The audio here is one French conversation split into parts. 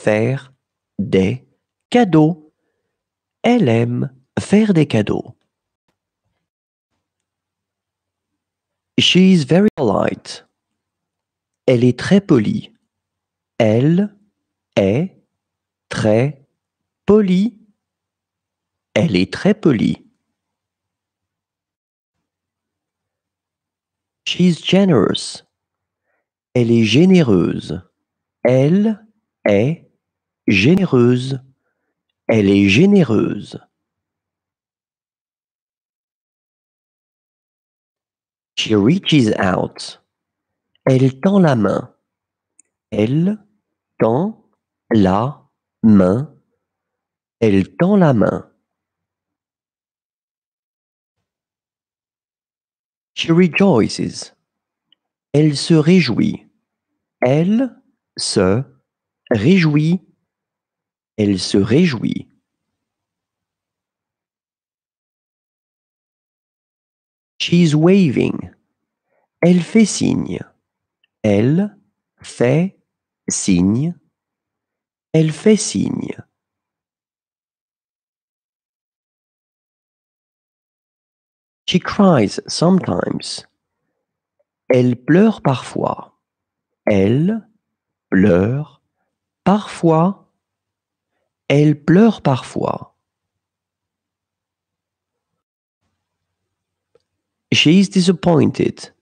faire des cadeaux. Elle aime faire des cadeaux. is very polite. Elle est très polie. Elle est très polie. Elle est très polie. She's generous. Elle est généreuse. Elle est généreuse. Elle est généreuse. She reaches out. Elle tend la main. Elle tend la main. Elle tend la main. She rejoices. Elle se réjouit. Elle se réjouit. Elle se réjouit. She's waving. Elle fait signe. Elle fait signe. Elle fait signe. She cries sometimes. Elle pleure parfois. Elle pleure parfois. Elle pleure parfois. She is disappointed.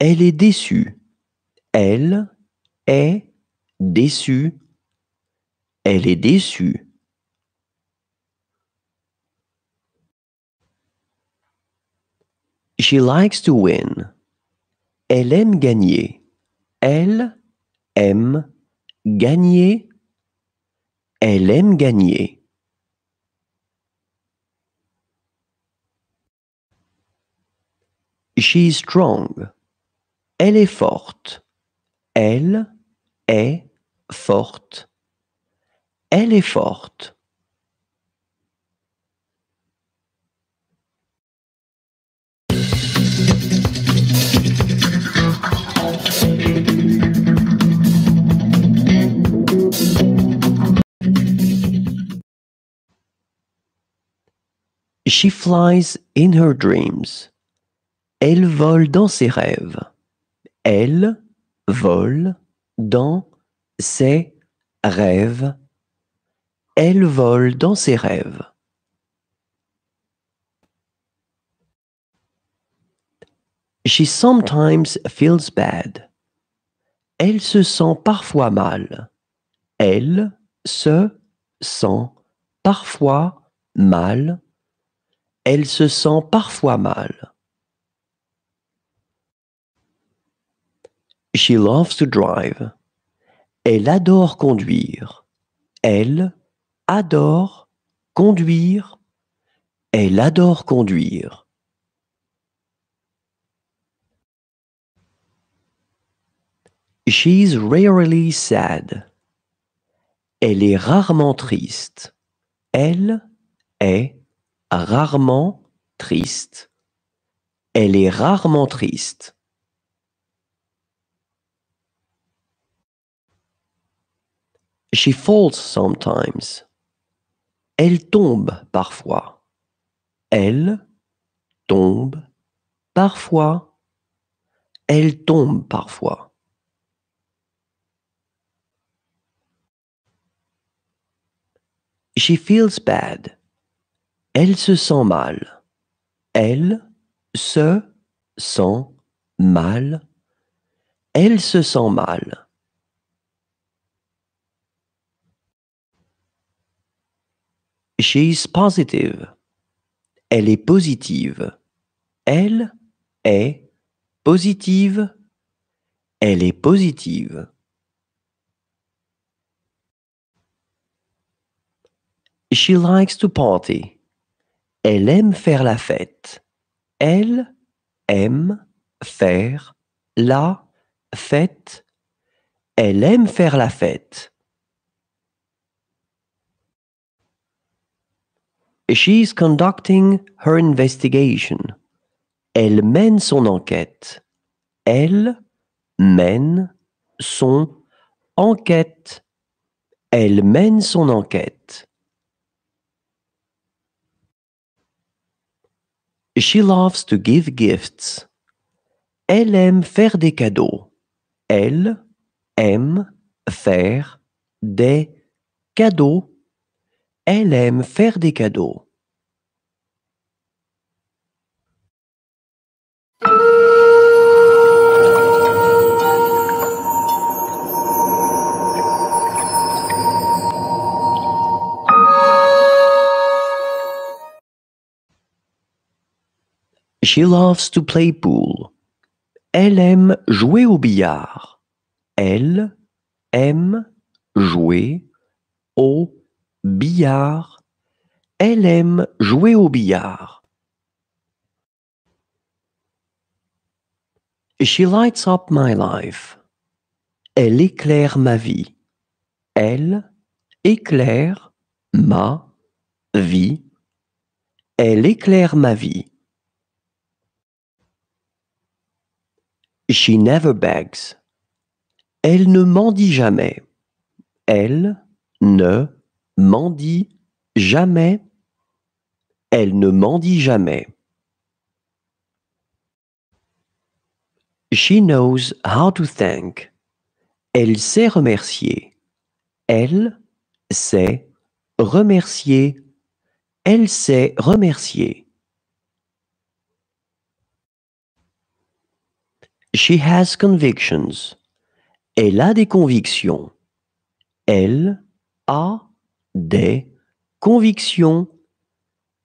Elle est déçue. Elle est déçue. Elle est déçue. She likes to win. Elle aime gagner. Elle aime gagner. Elle aime gagner. is strong. Elle est forte. Elle est forte. Elle est forte. She flies in her dreams. Elle vole dans ses rêves. Elle vole dans ses rêves. Elle vole dans ses rêves. She sometimes feels bad. Elle se sent parfois mal. Elle se sent parfois mal. Elle se sent parfois mal. She loves to drive. Elle adore conduire. Elle adore conduire. Elle adore conduire. She's rarely sad. Elle est rarement triste. Elle est rarement triste. Elle est rarement triste. She falls sometimes. Elle tombe parfois. Elle tombe parfois. Elle tombe parfois. She feels bad. Elle se sent mal. Elle se sent mal. Elle se sent mal. She is positive. Elle est positive. Elle est positive. Elle est positive. She likes to party. Elle aime faire la fête. Elle aime faire la fête. Elle aime faire la fête. She's conducting her investigation. Elle mène son enquête. Elle mène son enquête. Elle mène son enquête. She loves to give gifts. Elle aime faire des cadeaux. Elle aime faire des cadeaux. Elle aime faire des cadeaux. She loves to play pool. Elle aime jouer au billard. Elle aime jouer au billard. Elle aime jouer au billard. She lights up my life. Elle éclaire ma vie. Elle éclaire ma vie. Elle éclaire ma vie. She never begs. Elle ne mendie jamais. Elle ne mendie jamais. Elle ne mendie jamais. She knows how to thank. Elle sait remercier. Elle sait remercier. Elle sait remercier. She has convictions. Elle a des convictions. Elle a des convictions.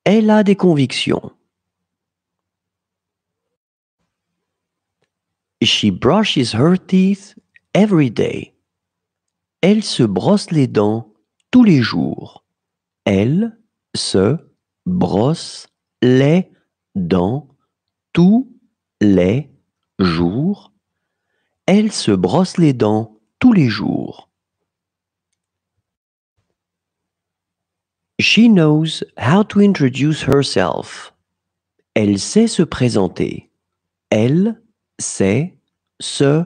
Elle a des convictions. She brushes her teeth every day. Elle se brosse les dents tous les jours. Elle se brosse les dents tous les Jour, elle se brosse les dents tous les jours. She knows how to introduce herself. Elle sait se présenter. Elle sait se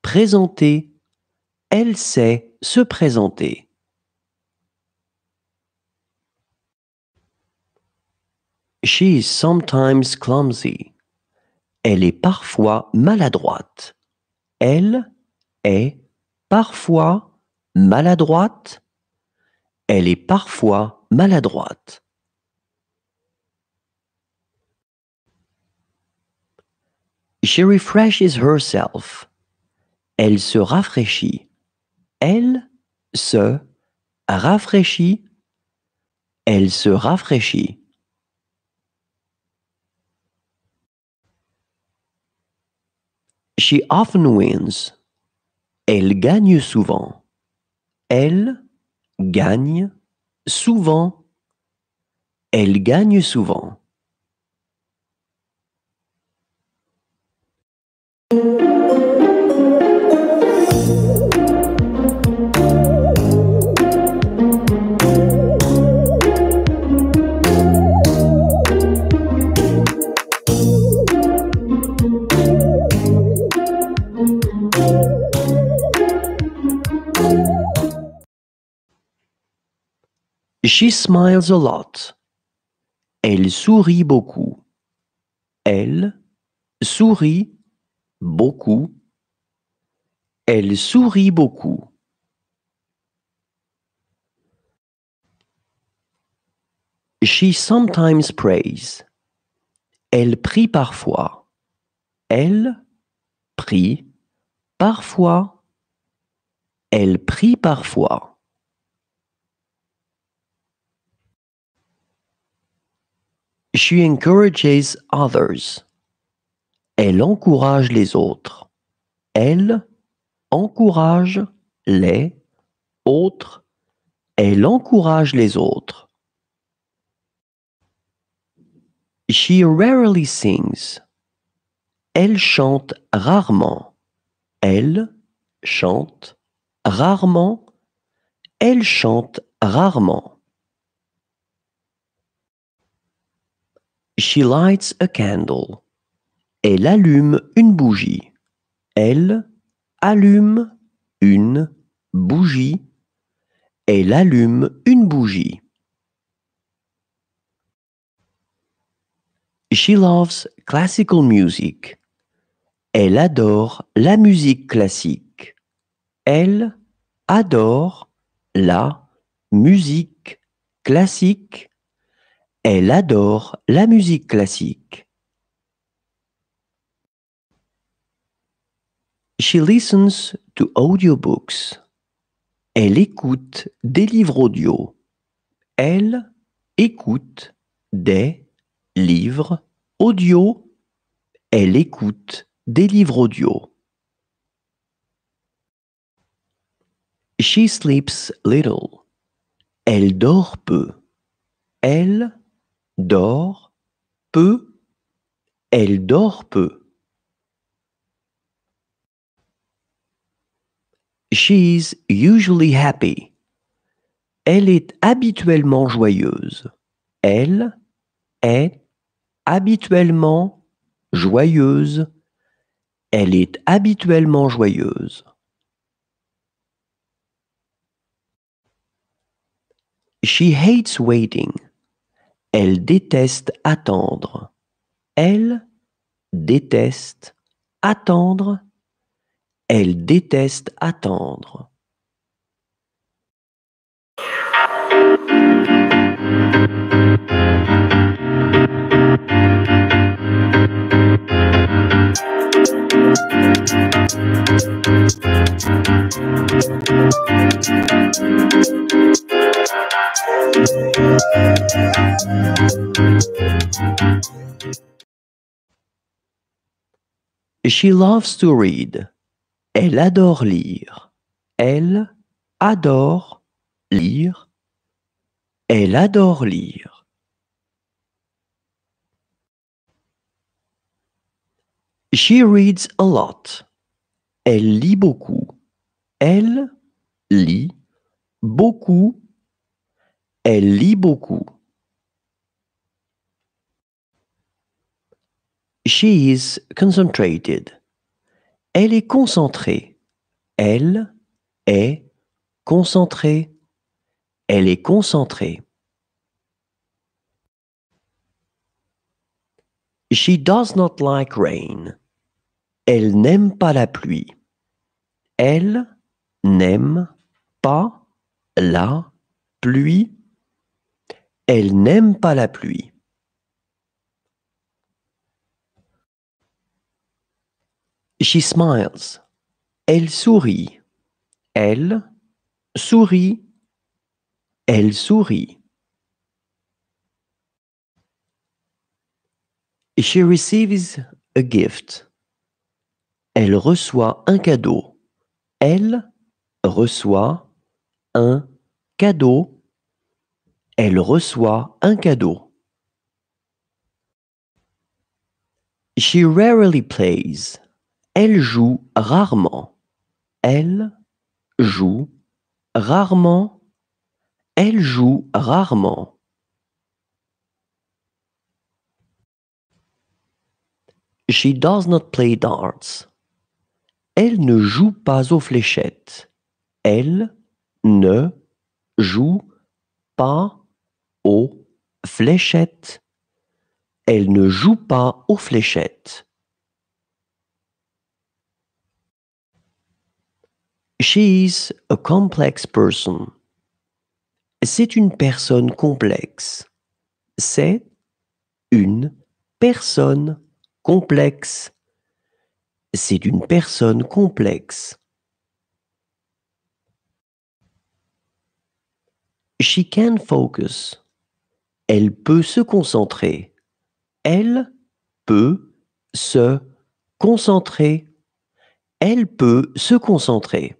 présenter. Elle sait se présenter. She is sometimes clumsy. Elle est parfois maladroite. Elle est parfois maladroite. Elle est parfois maladroite. She refreshes herself. Elle se rafraîchit. Elle se rafraîchit. Elle se rafraîchit. She often wins. Elle gagne souvent. Elle gagne souvent. Elle gagne souvent. She smiles a lot. Elle sourit beaucoup. Elle sourit beaucoup. Elle sourit beaucoup. She sometimes prays. Elle prie parfois. Elle prie parfois. Elle prie parfois. She encourages others. Elle encourage les autres. Elle encourage les autres. Elle encourage les autres. She rarely sings. Elle chante rarement. Elle chante rarement. Elle chante rarement. She lights a candle. Elle allume une bougie. Elle allume une bougie. Elle allume une bougie. She loves classical music. Elle adore la musique classique. Elle adore la musique classique. Elle adore la musique classique. She listens to audiobooks. Elle écoute des livres audio. Elle écoute des livres audio. Elle écoute des livres audio. She sleeps little. Elle dort peu. Elle dort peu, elle dort peu. She is usually happy. Elle est habituellement joyeuse. Elle est habituellement joyeuse. Elle est habituellement joyeuse. She hates waiting. Elle déteste attendre. Elle déteste attendre. Elle déteste attendre. She loves to read. Elle adore lire. Elle adore lire. Elle adore lire. She reads a lot. Elle lit beaucoup. Elle lit beaucoup. Elle lit beaucoup. She is concentrated. Elle est concentrée. Elle est concentrée. Elle est concentrée. She does not like rain. Elle n'aime pas la pluie. Elle n'aime pas la pluie. Elle n'aime pas la pluie. She smiles. Elle sourit. Elle sourit. Elle sourit. She receives a gift. Elle reçoit un cadeau. Elle reçoit un cadeau. Elle reçoit un cadeau. She rarely plays. Elle joue rarement. Elle joue rarement. Elle joue rarement. She does not play darts. Elle ne joue pas aux fléchettes. Elle ne joue pas aux fléchettes. Elle ne joue pas aux fléchettes. is a complex person. C'est une personne complexe. C'est une personne complexe. C'est une personne complexe. She can focus. Elle peut se concentrer. Elle peut se concentrer. Elle peut se concentrer.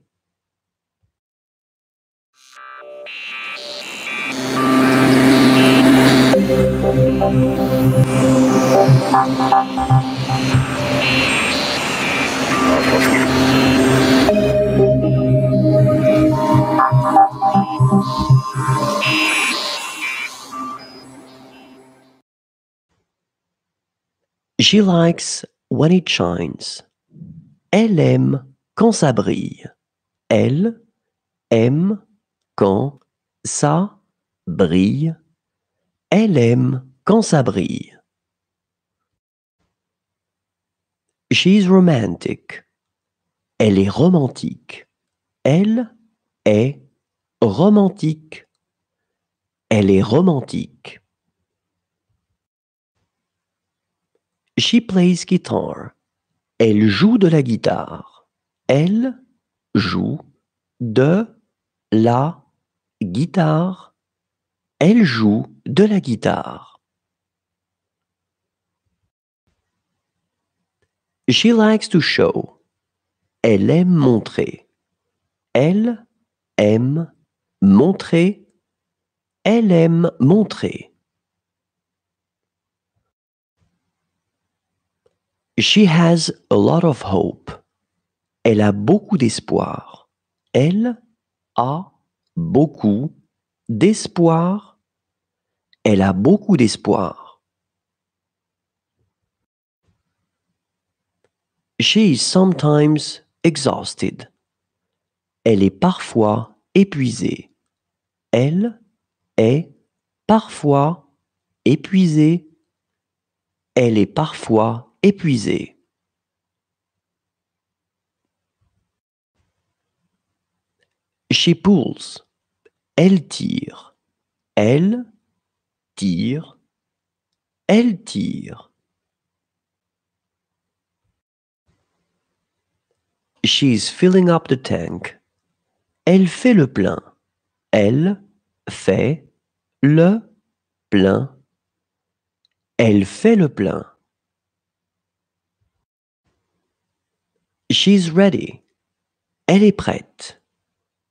She likes when it shines. Elle aime quand ça brille. Elle aime quand ça brille. Elle aime quand ça brille. She's romantic. Elle est romantique. Elle est romantique. Elle est romantique. She plays guitar. Elle joue de la guitare. Elle joue de la guitare. Elle joue de la guitare. She likes to show. Elle aime montrer. Elle aime montrer. Elle aime montrer. She has a lot of hope. Elle a beaucoup d'espoir. Elle a beaucoup d'espoir. Elle a beaucoup d'espoir. She is sometimes exhausted. Elle est parfois épuisée. Elle est parfois épuisée. Elle est parfois épuisé. She pulls. Elle tire. Elle tire. Elle tire. She's filling up the tank. Elle fait le plein. Elle fait le plein. Elle fait le plein. She's ready. Elle est prête.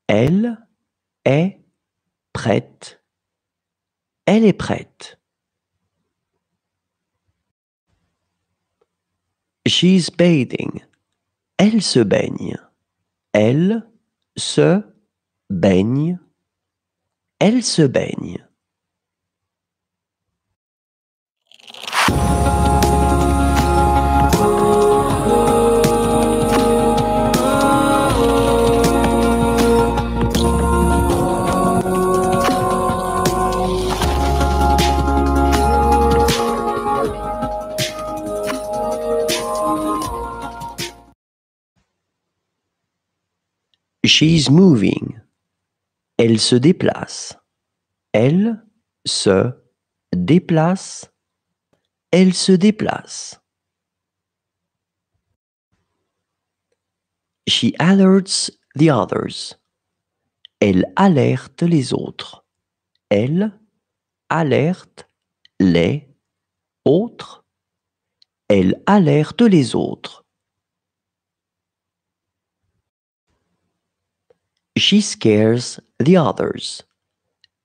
Elle est prête. Elle est prête. She's bathing. Elle se baigne. Elle se baigne. Elle se baigne. is moving. Elle se déplace. Elle se déplace. Elle se déplace. She alerts the others. Elle alerte les autres. Elle alerte les autres. Elle alerte les autres. She scares the others.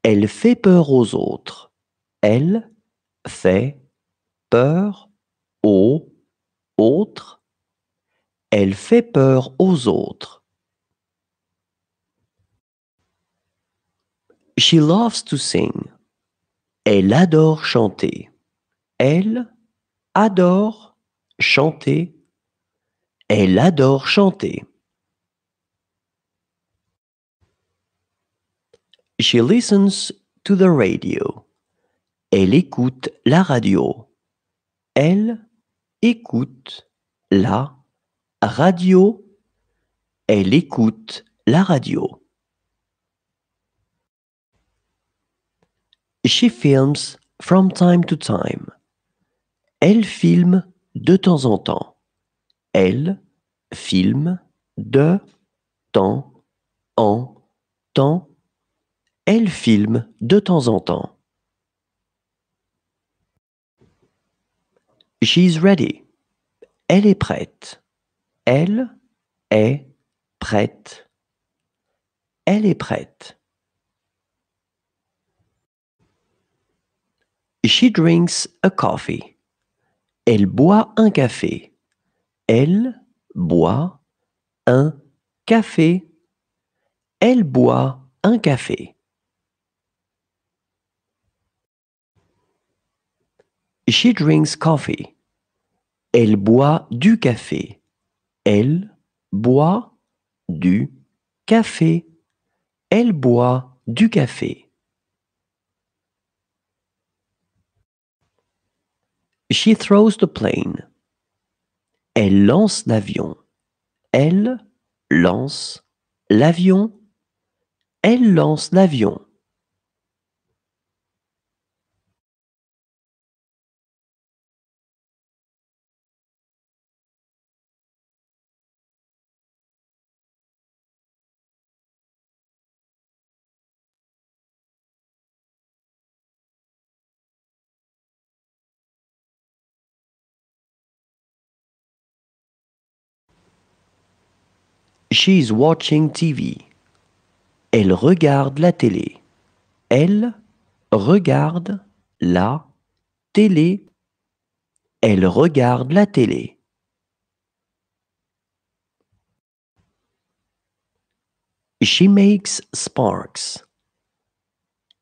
Elle fait peur aux autres. Elle fait peur aux autres. Elle fait peur aux autres. She loves to sing. Elle adore chanter. Elle adore chanter. Elle adore chanter. She listens to the radio. Elle écoute la radio. Elle écoute la radio. Elle écoute la radio. She films from time to time. Elle filme de temps en temps. Elle filme de temps en temps. Elle filme de temps en temps. She's ready. Elle est prête. Elle est prête. Elle est prête. She drinks a coffee. Elle boit un café. Elle boit un café. Elle boit un café. She drinks coffee. Elle boit du café. Elle boit du café. Elle boit du café. She throws the plane. Elle lance l'avion. Elle lance l'avion. Elle lance l'avion. is watching TV. Elle regarde la télé. Elle regarde la télé. Elle regarde la télé. She makes sparks.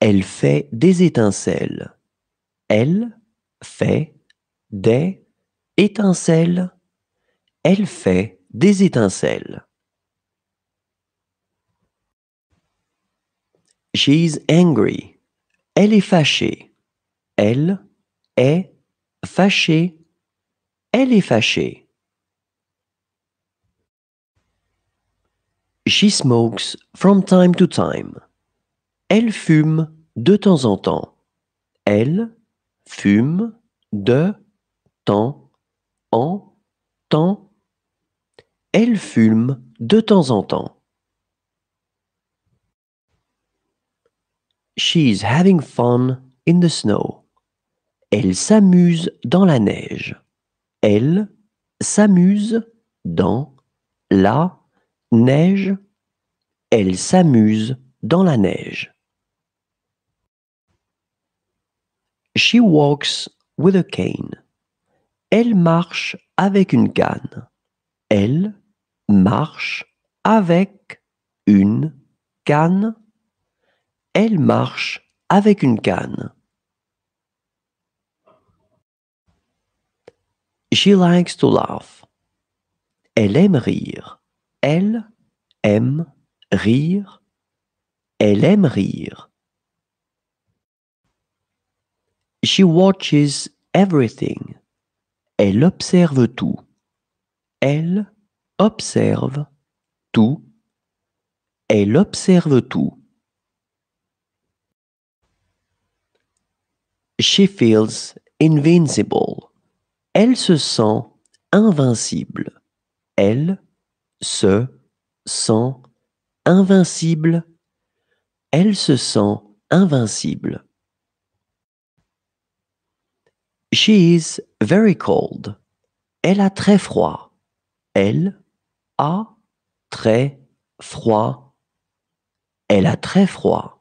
Elle fait des étincelles. Elle fait des étincelles. Elle fait des étincelles. She's angry. Elle est fâchée. Elle est fâchée. Elle est fâchée. She smokes from time to time. Elle fume de temps en temps. Elle fume de temps en temps. Elle fume de temps en temps. She's having fun in the snow. Elle s'amuse dans la neige. Elle s'amuse dans la neige. Elle s'amuse dans la neige. She walks with a cane. Elle marche avec une canne. Elle marche avec une canne. Elle marche avec une canne. She likes to laugh. Elle aime rire. Elle aime rire. Elle aime rire. She watches everything. Elle observe tout. Elle observe tout. Elle observe tout. She feels invincible. Elle se sent invincible. Elle se sent invincible. Elle se sent invincible. She is very cold. Elle a très froid. Elle a très froid. Elle a très froid.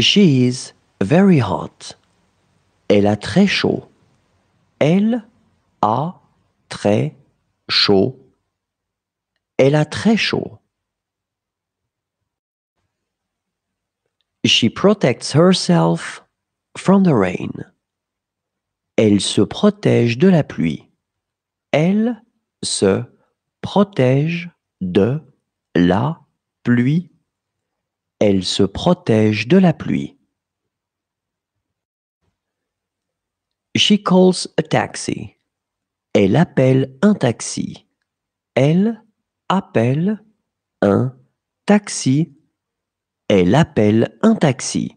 She is very hot. Elle a très chaud. Elle a très chaud. Elle a très chaud. She protects herself from the rain. Elle se protège de la pluie. Elle se protège de la pluie. Elle se protège de la pluie. She calls a taxi. Elle appelle un taxi. Elle appelle un taxi. Elle appelle un taxi.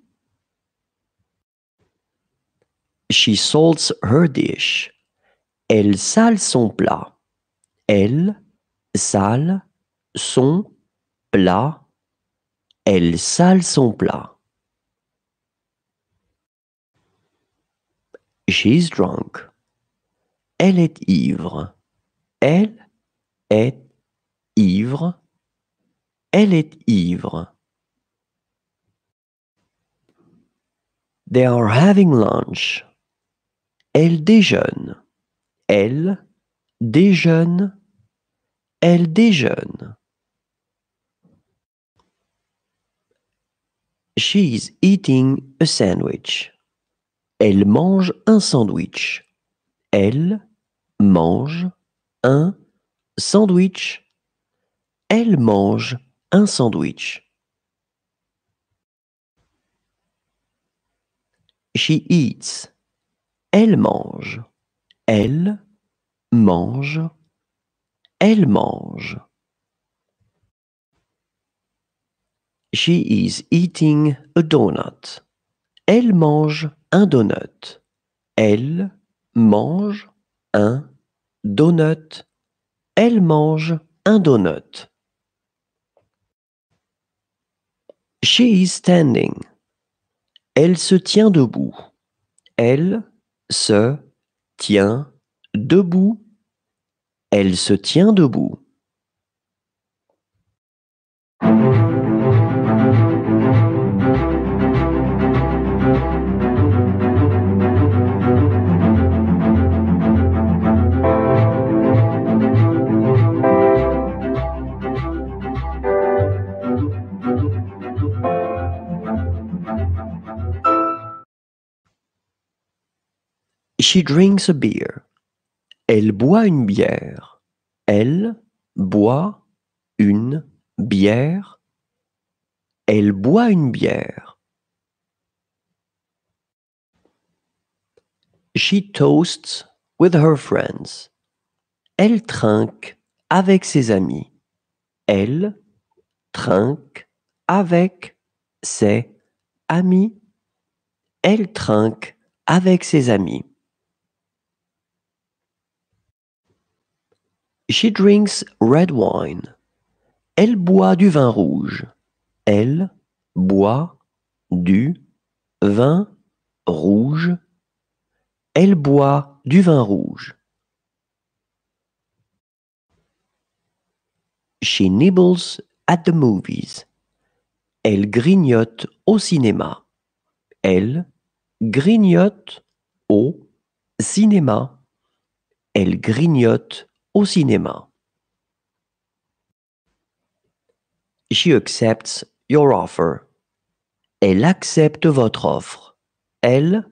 She salts her dish. Elle sale son plat. Elle sale son plat. Elle sale son plat. She's drunk. Elle est ivre. Elle est ivre. Elle est ivre. They are having lunch. Elle déjeune. Elle déjeune. Elle déjeune. She is eating a sandwich. Elle mange un sandwich. Elle mange un sandwich. Elle mange un sandwich. She eats. Elle mange. Elle mange. Elle mange. She is eating a donut. Elle mange un donut. Elle mange un donut. Elle mange un donut. She is standing. Elle se tient debout. Elle se tient debout. Elle se tient debout. She drinks a beer. Elle boit une bière. Elle boit une bière. Elle boit une bière. She toasts with her friends. Elle trinque avec ses amis. Elle trinque avec ses amis. Elle trinque avec ses amis. She drinks red wine. Elle boit du vin rouge. Elle boit du vin rouge. Elle boit du vin rouge. She nibbles at the movies. Elle grignote au cinéma. Elle grignote au cinéma. Elle grignote au cinéma. She accepts your offer. Elle accepte votre offre. Elle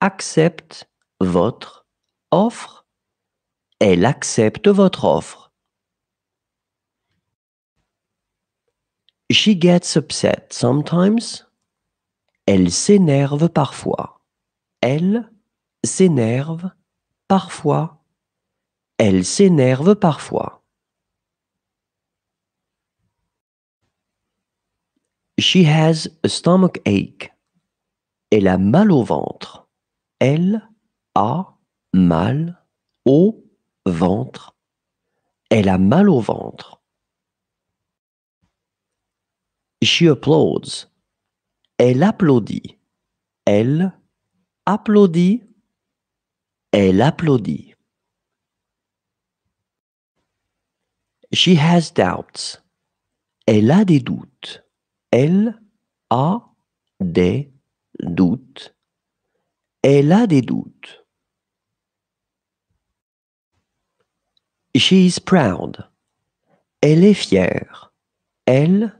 accepte votre offre. Elle accepte votre offre. She gets upset sometimes. Elle s'énerve parfois. Elle s'énerve parfois. Elle s'énerve parfois. She has a stomach ache. Elle a mal au ventre. Elle a mal au ventre. Elle a mal au ventre. She applauds. Elle applaudit. Elle applaudit. Elle applaudit. She has doubts. Elle a des doutes. Elle a des doutes. Elle a des doutes. She is proud. Elle est fière. Elle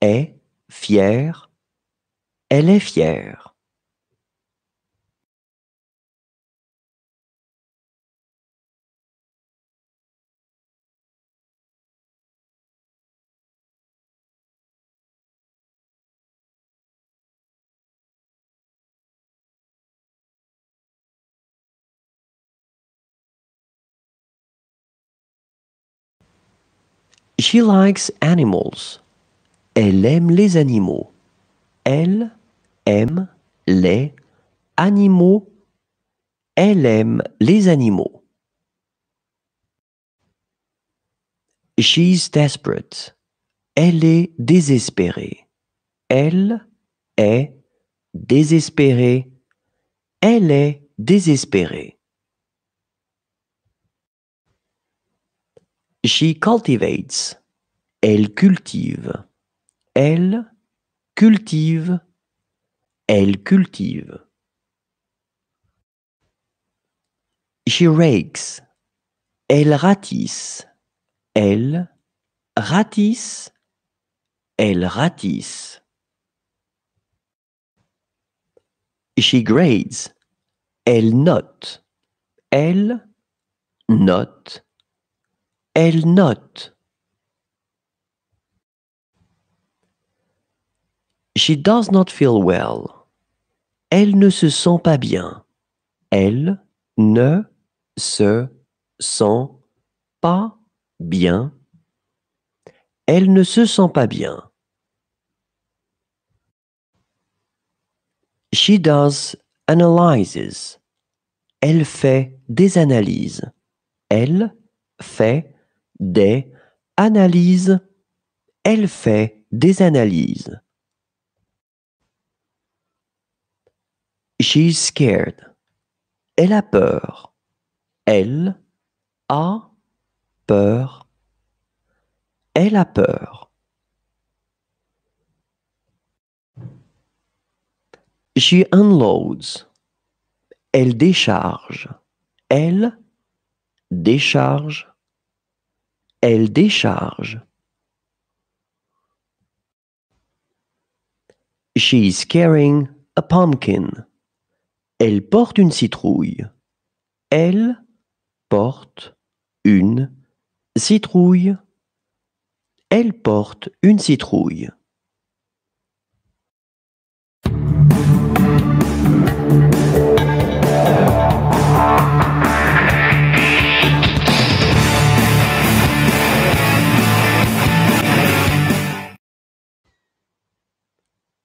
est fière. Elle est fière. She likes animals. Elle aime les animaux. Elle aime les animaux. Elle aime les animaux. She's desperate. Elle est désespérée. Elle est désespérée. Elle est désespérée. She cultivates. Elle cultive. Elle cultive. Elle cultive. She rakes. Elle ratisse. Elle ratisse. Elle ratisse. She grades. Elle note. Elle note. Elle note. She does not feel well. Elle ne se sent pas bien. Elle ne se sent pas bien. Elle ne se sent pas bien. She does analyses. Elle fait des analyses. Elle fait des analyses. Elle fait des analyses. She's scared. Elle a peur. Elle a peur. Elle a peur. She unloads. Elle décharge. Elle décharge. Elle décharge. She's carrying a pumpkin. Elle porte une citrouille. Elle porte une citrouille. Elle porte une citrouille.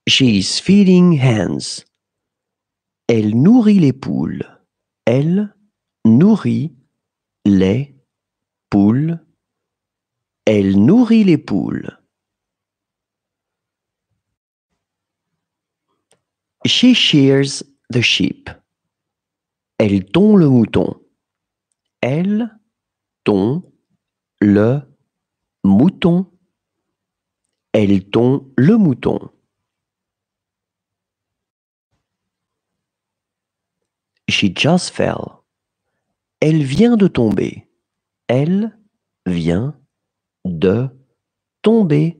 She is feeding hens. Elle nourrit les poules. Elle nourrit les poules. Elle nourrit les poules. She shears the sheep. Elle ton le mouton. Elle ton le mouton. Elle tond le mouton. She just fell. Elle vient de tomber. Elle vient de tomber.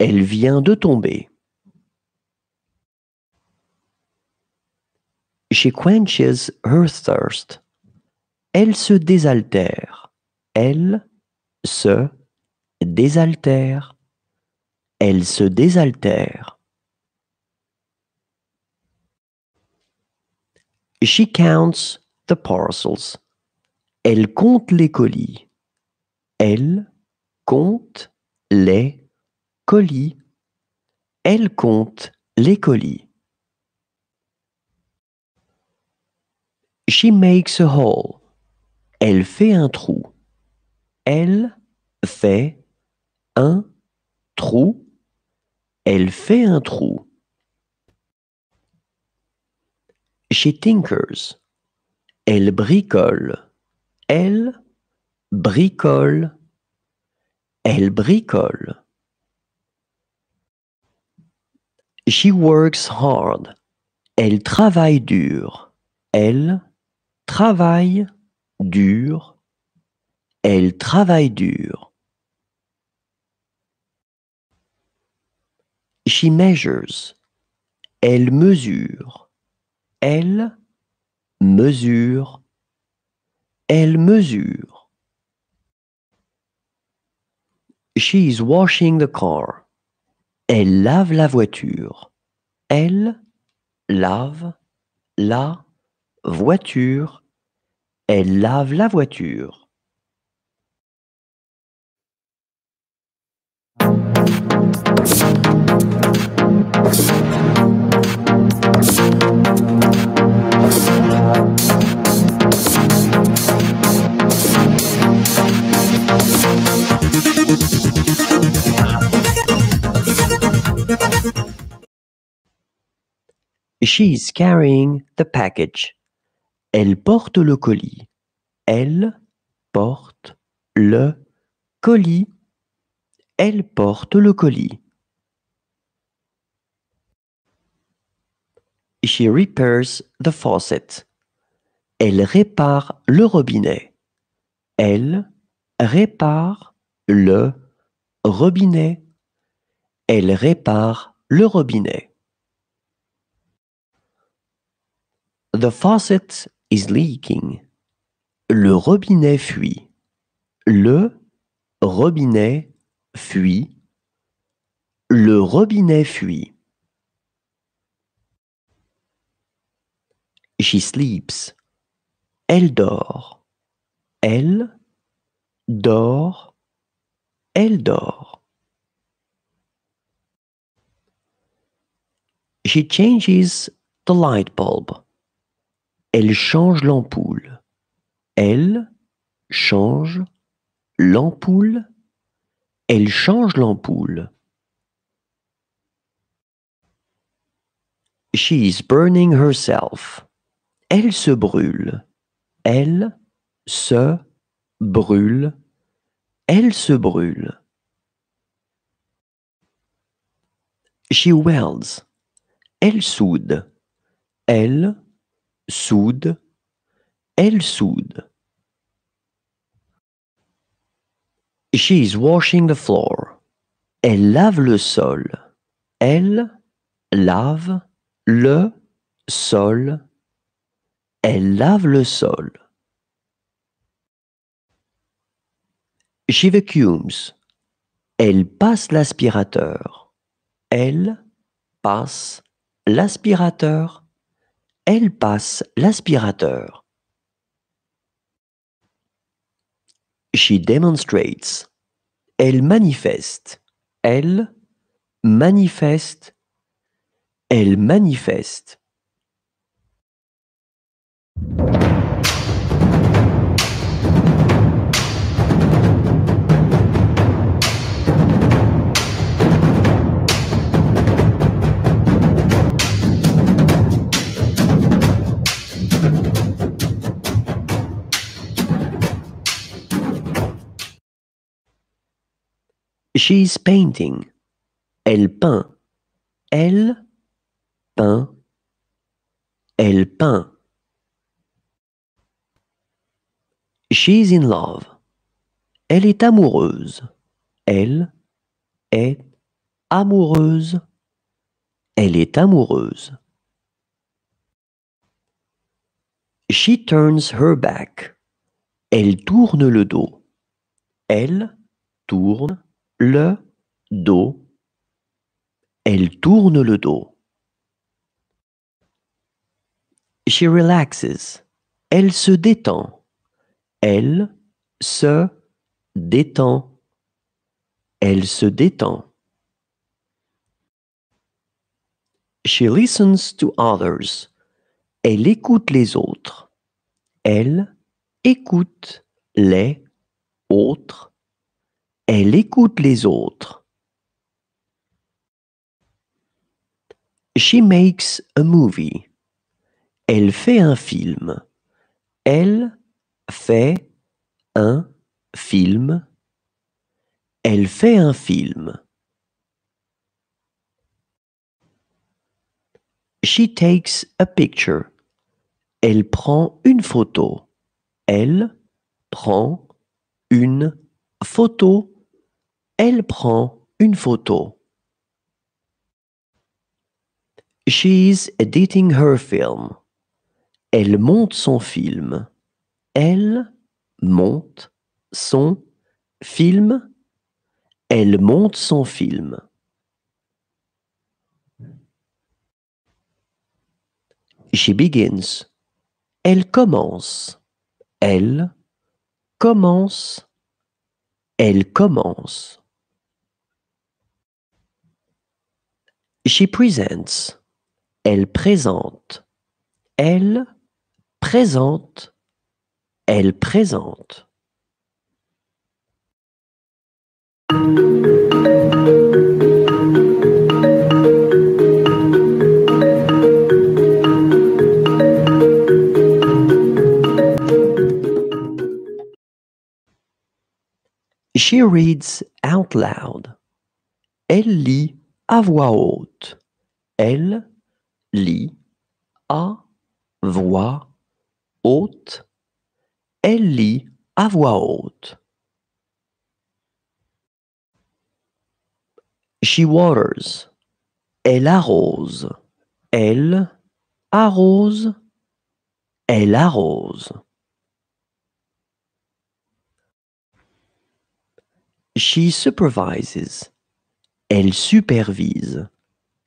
Elle vient de tomber. She quenches her thirst. Elle se désaltère. Elle se désaltère. Elle se désaltère. She counts the parcels. Elle compte les colis. Elle compte les colis. Elle compte les colis. She makes a hole. Elle fait un trou. Elle fait un trou. Elle fait un trou. She tinkers. Elle bricole. Elle bricole. Elle bricole. She works hard. Elle travaille dur. Elle travaille dur. Elle travaille dur. She measures. Elle mesure. Elle mesure. Elle mesure. She is washing the car. Elle lave la voiture. Elle lave la voiture. Elle lave la voiture. She is carrying the package. Elle porte le colis. Elle porte le colis. Elle porte le colis. She repairs the faucet. Elle répare le robinet. Elle répare le robinet. Elle répare le robinet. The faucet is leaking. Le robinet fuit. Le robinet fuit. Le robinet fuit. She sleeps. Elle dort. Elle dort. Elle dort. She changes the light bulb. Elle change l'ampoule. Elle change l'ampoule. Elle change l'ampoule. She is burning herself. Elle se brûle. Elle se brûle. Elle se brûle. She welds. Elle soude. Elle soude, elle soude. She is washing the floor. Elle lave le sol. Elle lave le sol. Elle lave le sol. She vacuums. Elle passe l'aspirateur. Elle passe l'aspirateur. Elle passe l'aspirateur. She demonstrates. Elle manifeste. Elle manifeste. Elle manifeste. She's painting. Elle peint. Elle peint. Elle peint. She's in love. Elle est amoureuse. Elle est amoureuse. Elle est amoureuse. She turns her back. Elle tourne le dos. Elle tourne le dos. Elle tourne le dos. She relaxes. Elle se détend. Elle se détend. Elle se détend. She listens to others. Elle écoute les autres. Elle écoute les autres. Elle écoute les autres. She makes a movie. Elle fait un film. Elle fait un film. Elle fait un film. She takes a picture. Elle prend une photo. Elle prend une photo. Elle prend une photo. She's editing her film. Elle monte son film. Elle monte son film. Elle monte son film. She begins. Elle commence. Elle commence. Elle commence. She presents. Elle présente. Elle présente. Elle présente. She reads out loud. Elle lit à voix haute. Elle lit à voix haute. Elle lit à voix haute. She waters. Elle arrose. Elle arrose. Elle arrose. She supervises. Elle supervise.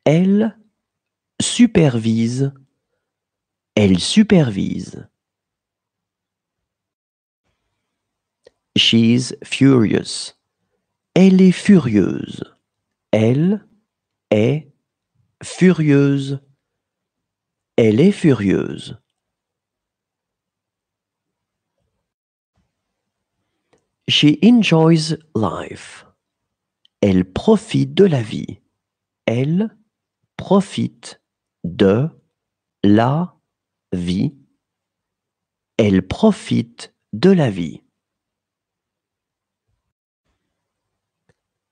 Elle supervise. Elle supervise. She's furious. Elle est furieuse. Elle est furieuse. Elle est furieuse. She enjoys life. Elle profite de la vie. Elle profite de la vie. Elle profite de la vie.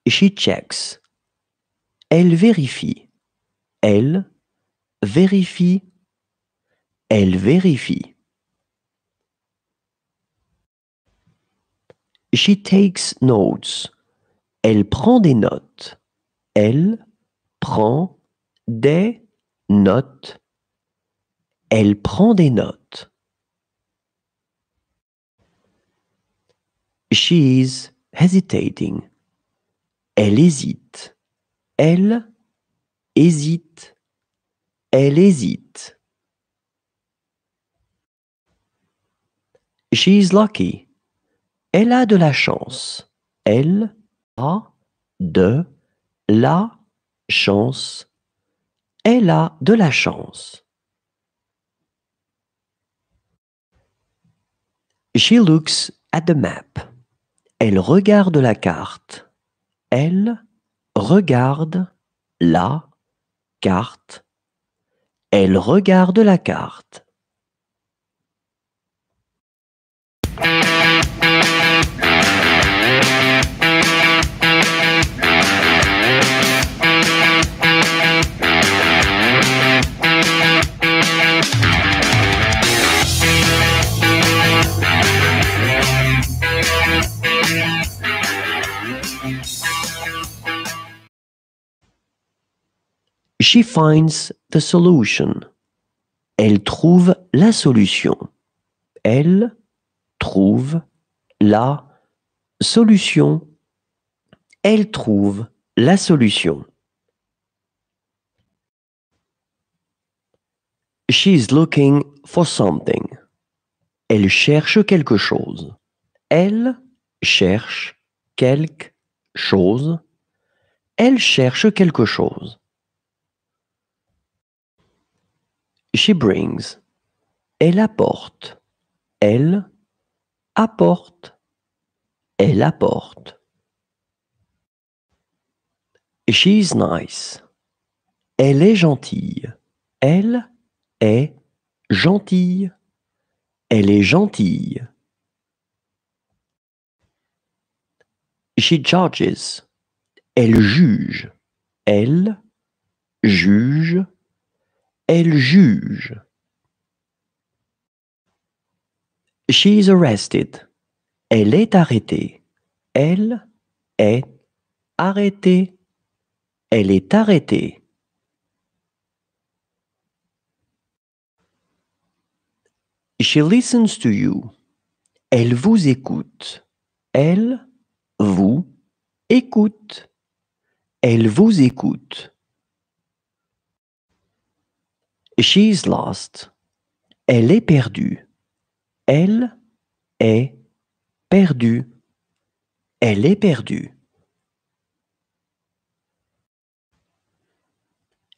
She checks. Elle vérifie. Elle vérifie. Elle vérifie. She takes notes. Elle prend des notes. Elle prend des notes. Elle prend des notes. She is hesitating. Elle hésite. Elle hésite. Elle hésite. She is lucky. Elle a de la chance. Elle a de la chance. Elle a de la chance. She looks at the map. Elle regarde la carte. Elle regarde la carte. Elle regarde la carte. She finds the solution. Elle trouve la solution. Elle trouve la solution. Elle trouve la solution. She's looking for something. Elle cherche quelque chose. Elle cherche quelque chose. Elle cherche quelque chose. She brings. Elle apporte. Elle apporte. Elle apporte. She's nice. Elle est gentille. Elle est gentille. Elle est gentille. She judges. Elle juge. Elle juge elle juge. She is arrested. Elle est arrêtée. Elle est arrêtée. Elle est arrêtée. She listens to you. Elle vous écoute. Elle vous écoute. Elle vous écoute. She's lost. Elle est perdue. Elle est perdue. Elle est perdue.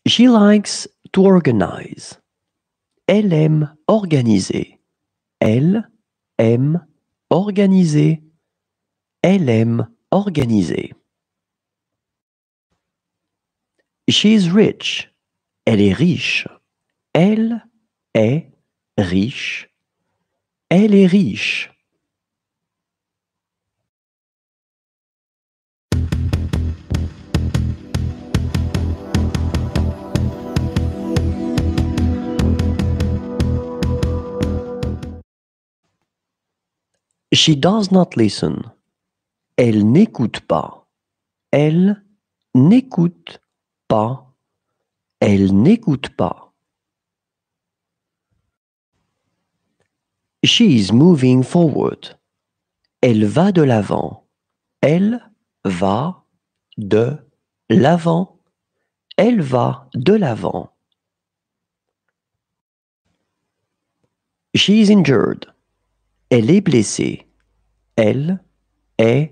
She likes to organize. Elle aime organiser. Elle aime organiser. Elle aime organiser. She is rich. Elle est riche. Elle est riche. Elle est riche. She does not listen. Elle n'écoute pas. Elle n'écoute pas. Elle n'écoute pas. She is moving forward. Elle va de l'avant. Elle va de l'avant. Elle va de l'avant. She is injured. Elle est blessée. Elle est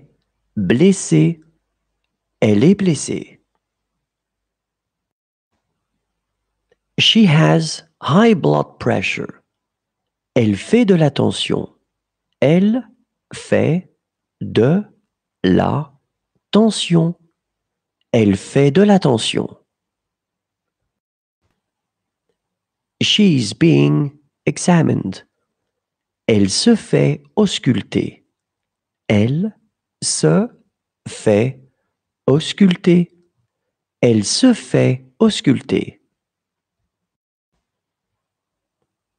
blessée. Elle est blessée. She has high blood pressure. Elle fait de l'attention. Elle fait de la tension. Elle fait de l'attention. is being examined. Elle se fait ausculter. Elle se fait ausculter. Elle se fait ausculter.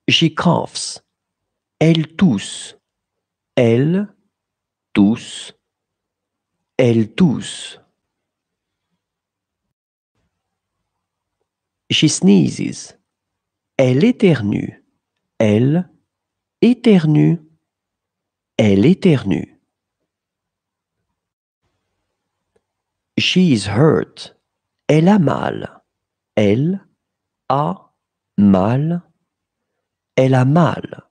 She coughs. Elle tous. elle tous. elle tous. She sneezes. Elle éternue. Elle éternue. Elle éternue. is hurt. Elle a mal. Elle a mal. Elle a mal.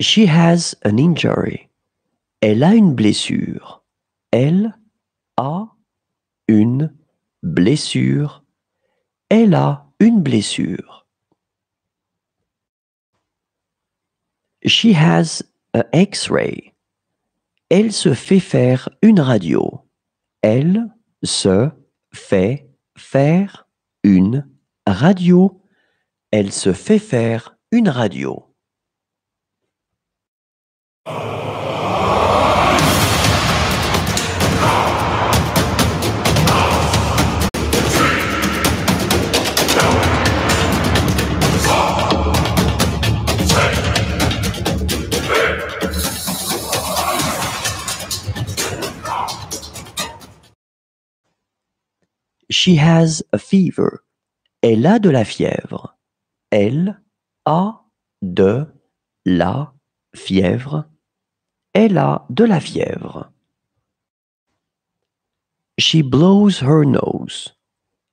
She has an injury. Elle a une blessure. Elle a une blessure. Elle a une blessure. She has an X-ray. Elle se fait faire une radio. Elle se fait faire une radio. Elle se fait faire une radio. She has a fever. Elle a de la fièvre. Elle a de la fièvre. Elle a de la fièvre. She blows her nose.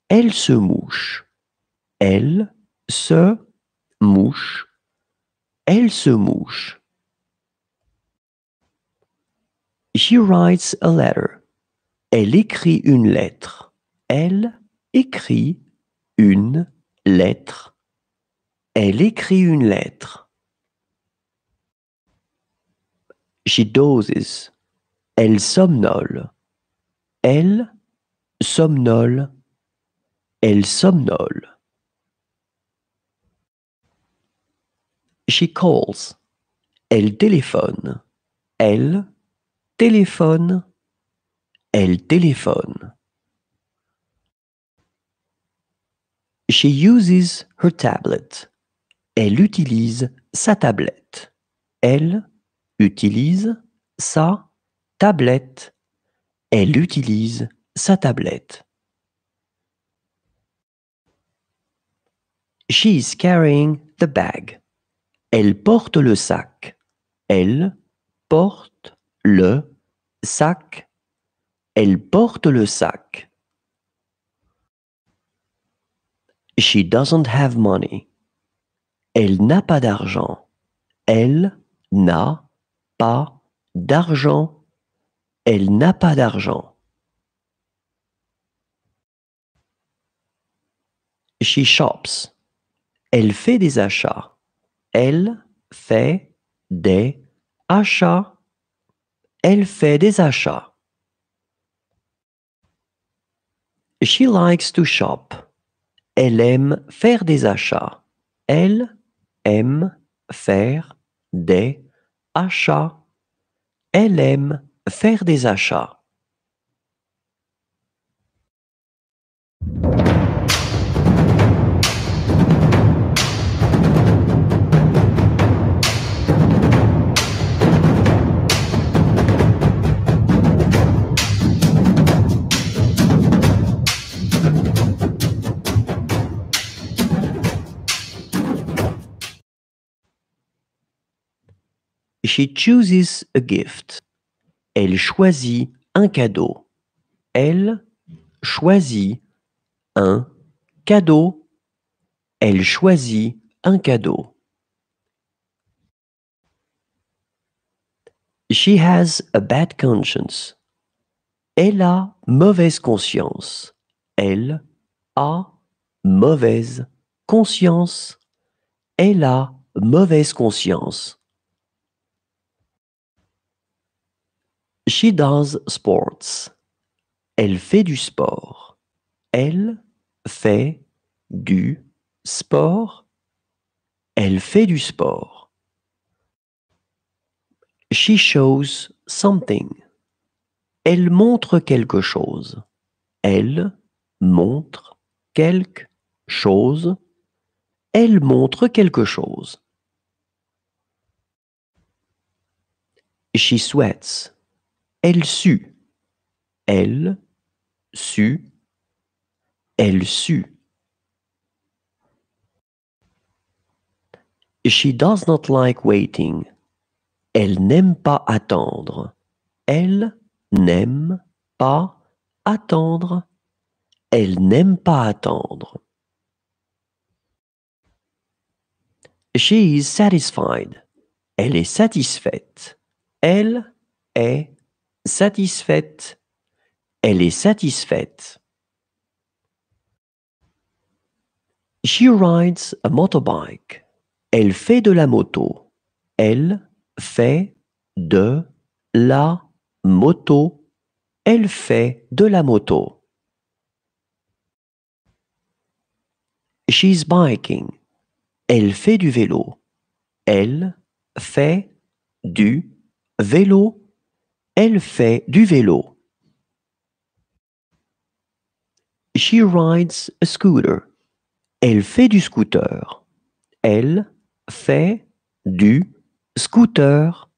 Elle se mouche. Elle se mouche. Elle se mouche. She writes a letter. Elle écrit une lettre elle écrit une lettre. Elle écrit une lettre. She dozes. Elle somnole. Elle somnole. Elle somnole. She calls. Elle téléphone. Elle téléphone. Elle téléphone. She uses her tablet. Elle utilise sa tablette. Elle utilise sa tablette. Elle utilise sa tablette. She is carrying the bag. Elle porte le sac. Elle porte le sac. Elle porte le sac. She doesn't have money. Elle n'a pas d'argent. Elle n'a pas d'argent. Elle n'a pas d'argent. She shops. Elle fait des achats. Elle fait des achats. Elle fait des achats. She likes to shop. Elle aime faire des achats. Elle aime faire des achats. Elle aime faire des achats. She chooses a gift. Elle choisit un cadeau. Elle choisit un cadeau. Elle choisit un cadeau. She has a bad conscience. Elle a mauvaise conscience. Elle a mauvaise conscience. Elle a mauvaise conscience. She does sports. Elle fait du sport. Elle fait du sport. Elle fait du sport. She shows something. Elle montre quelque chose. Elle montre quelque chose. Elle montre quelque chose. She sweats. Elle sut. Elle sut. Elle sut. She does not like waiting. Elle n'aime pas attendre. Elle n'aime pas attendre. Elle n'aime pas attendre. She is satisfied. Elle est satisfaite. Elle est satisfaite. Elle est satisfaite. She rides a motorbike. Elle fait de la moto. Elle fait de la moto. Elle fait de la moto. She's biking. Elle fait du vélo. Elle fait du vélo. Elle fait du vélo. She rides a scooter. Elle fait du scooter. Elle fait du scooter.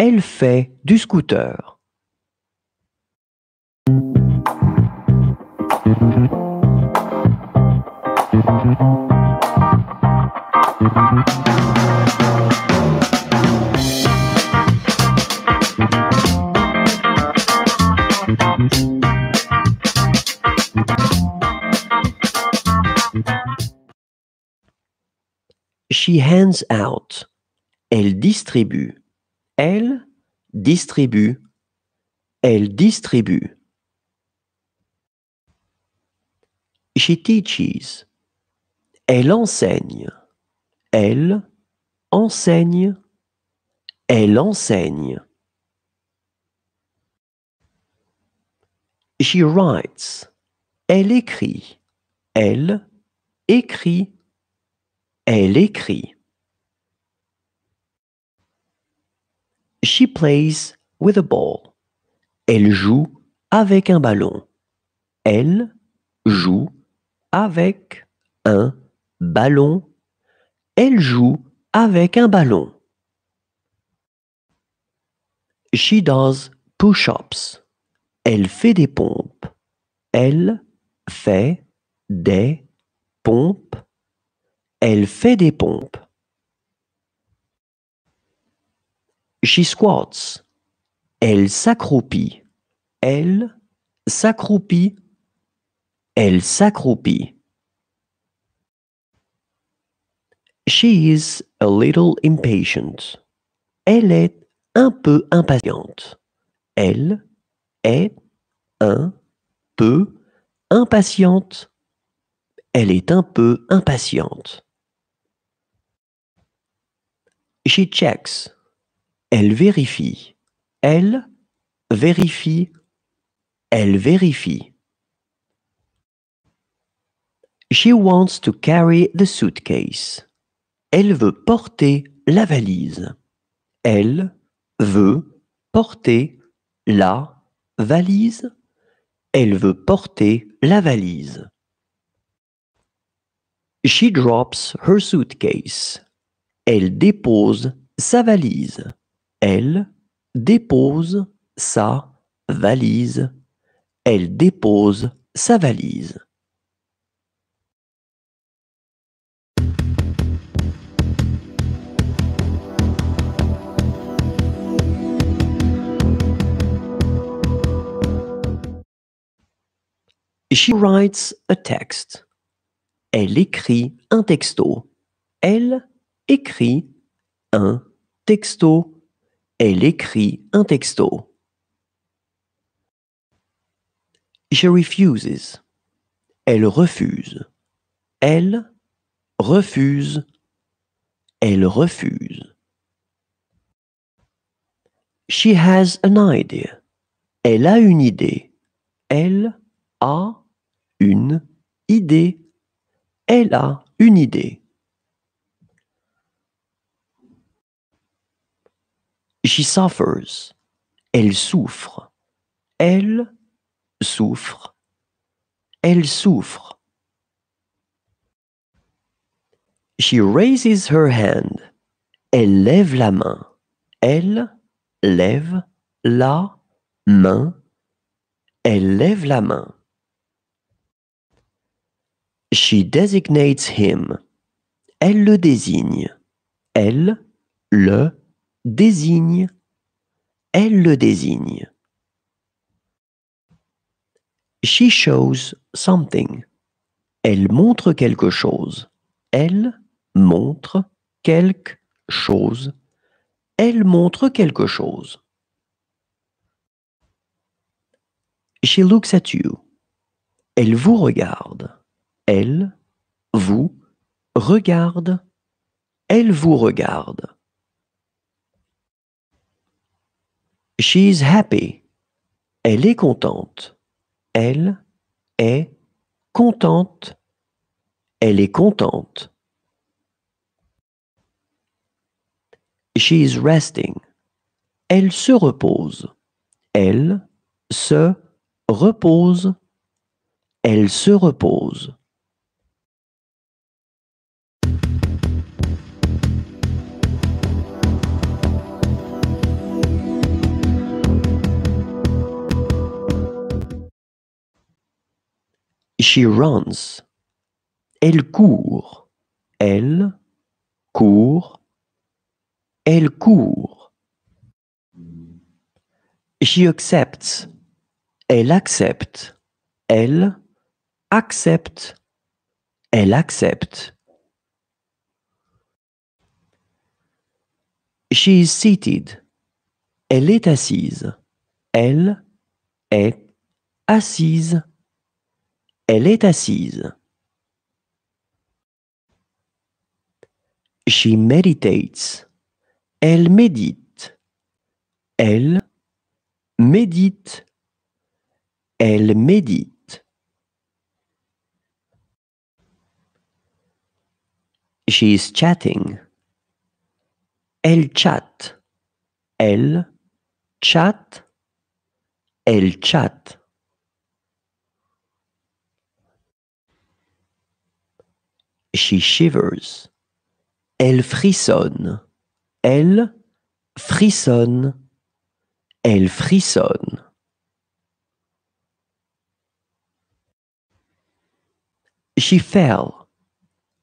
Elle fait du scooter. She hands out. Elle distribue. Elle distribue. Elle distribue. She teaches. Elle enseigne. Elle enseigne. Elle enseigne. She writes. Elle écrit. Elle écrit. Elle écrit. She plays with a ball. Elle joue avec un ballon. Elle joue avec un ballon. Elle joue avec un ballon. She does push-ups. Elle fait des pompes. Elle fait des pompes. Elle fait des pompes. She squats. Elle s'accroupit. Elle s'accroupit. Elle s'accroupit. She is a little impatient. Elle est un peu impatiente. Elle est un peu impatiente. Elle est un peu impatiente. She checks. Elle vérifie. Elle vérifie. Elle vérifie. She wants to carry the suitcase. Elle veut porter la valise. Elle veut porter la valise. Elle veut porter la valise. She drops her suitcase. Elle dépose sa valise. Elle dépose sa valise. Elle dépose sa valise. She writes a text. Elle écrit un texto. Elle écrit un texto. Elle écrit un texto. She refuses. Elle refuse. Elle refuse. Elle refuse. She has an idea. Elle a une idée. Elle a une idée. Elle a une idée. She suffers. Elle souffre. Elle souffre. Elle souffre. She raises her hand. Elle lève la main. Elle lève la main. Elle lève la main. She designates him. Elle le désigne. Elle le désigne, elle le désigne. She shows something. Elle montre quelque chose. Elle montre quelque chose. Elle montre quelque chose. She looks at you. Elle vous regarde. Elle vous regarde. Elle vous regarde. She is happy. Elle est contente. Elle est contente. Elle est contente. is resting. Elle se repose. Elle se repose. Elle se repose. She runs. Elle court. Elle court. Elle court. She accepts. Elle accepte. Elle accepte. Elle accepte. She is seated. Elle est assise. Elle est assise. Elle est assise. She meditates. Elle médite. Elle médite. Elle médite. She is chatting. Elle chatte. Elle chatte. Elle chatte. She shivers. Elle frissonne. Elle frissonne. Elle frissonne. She fell.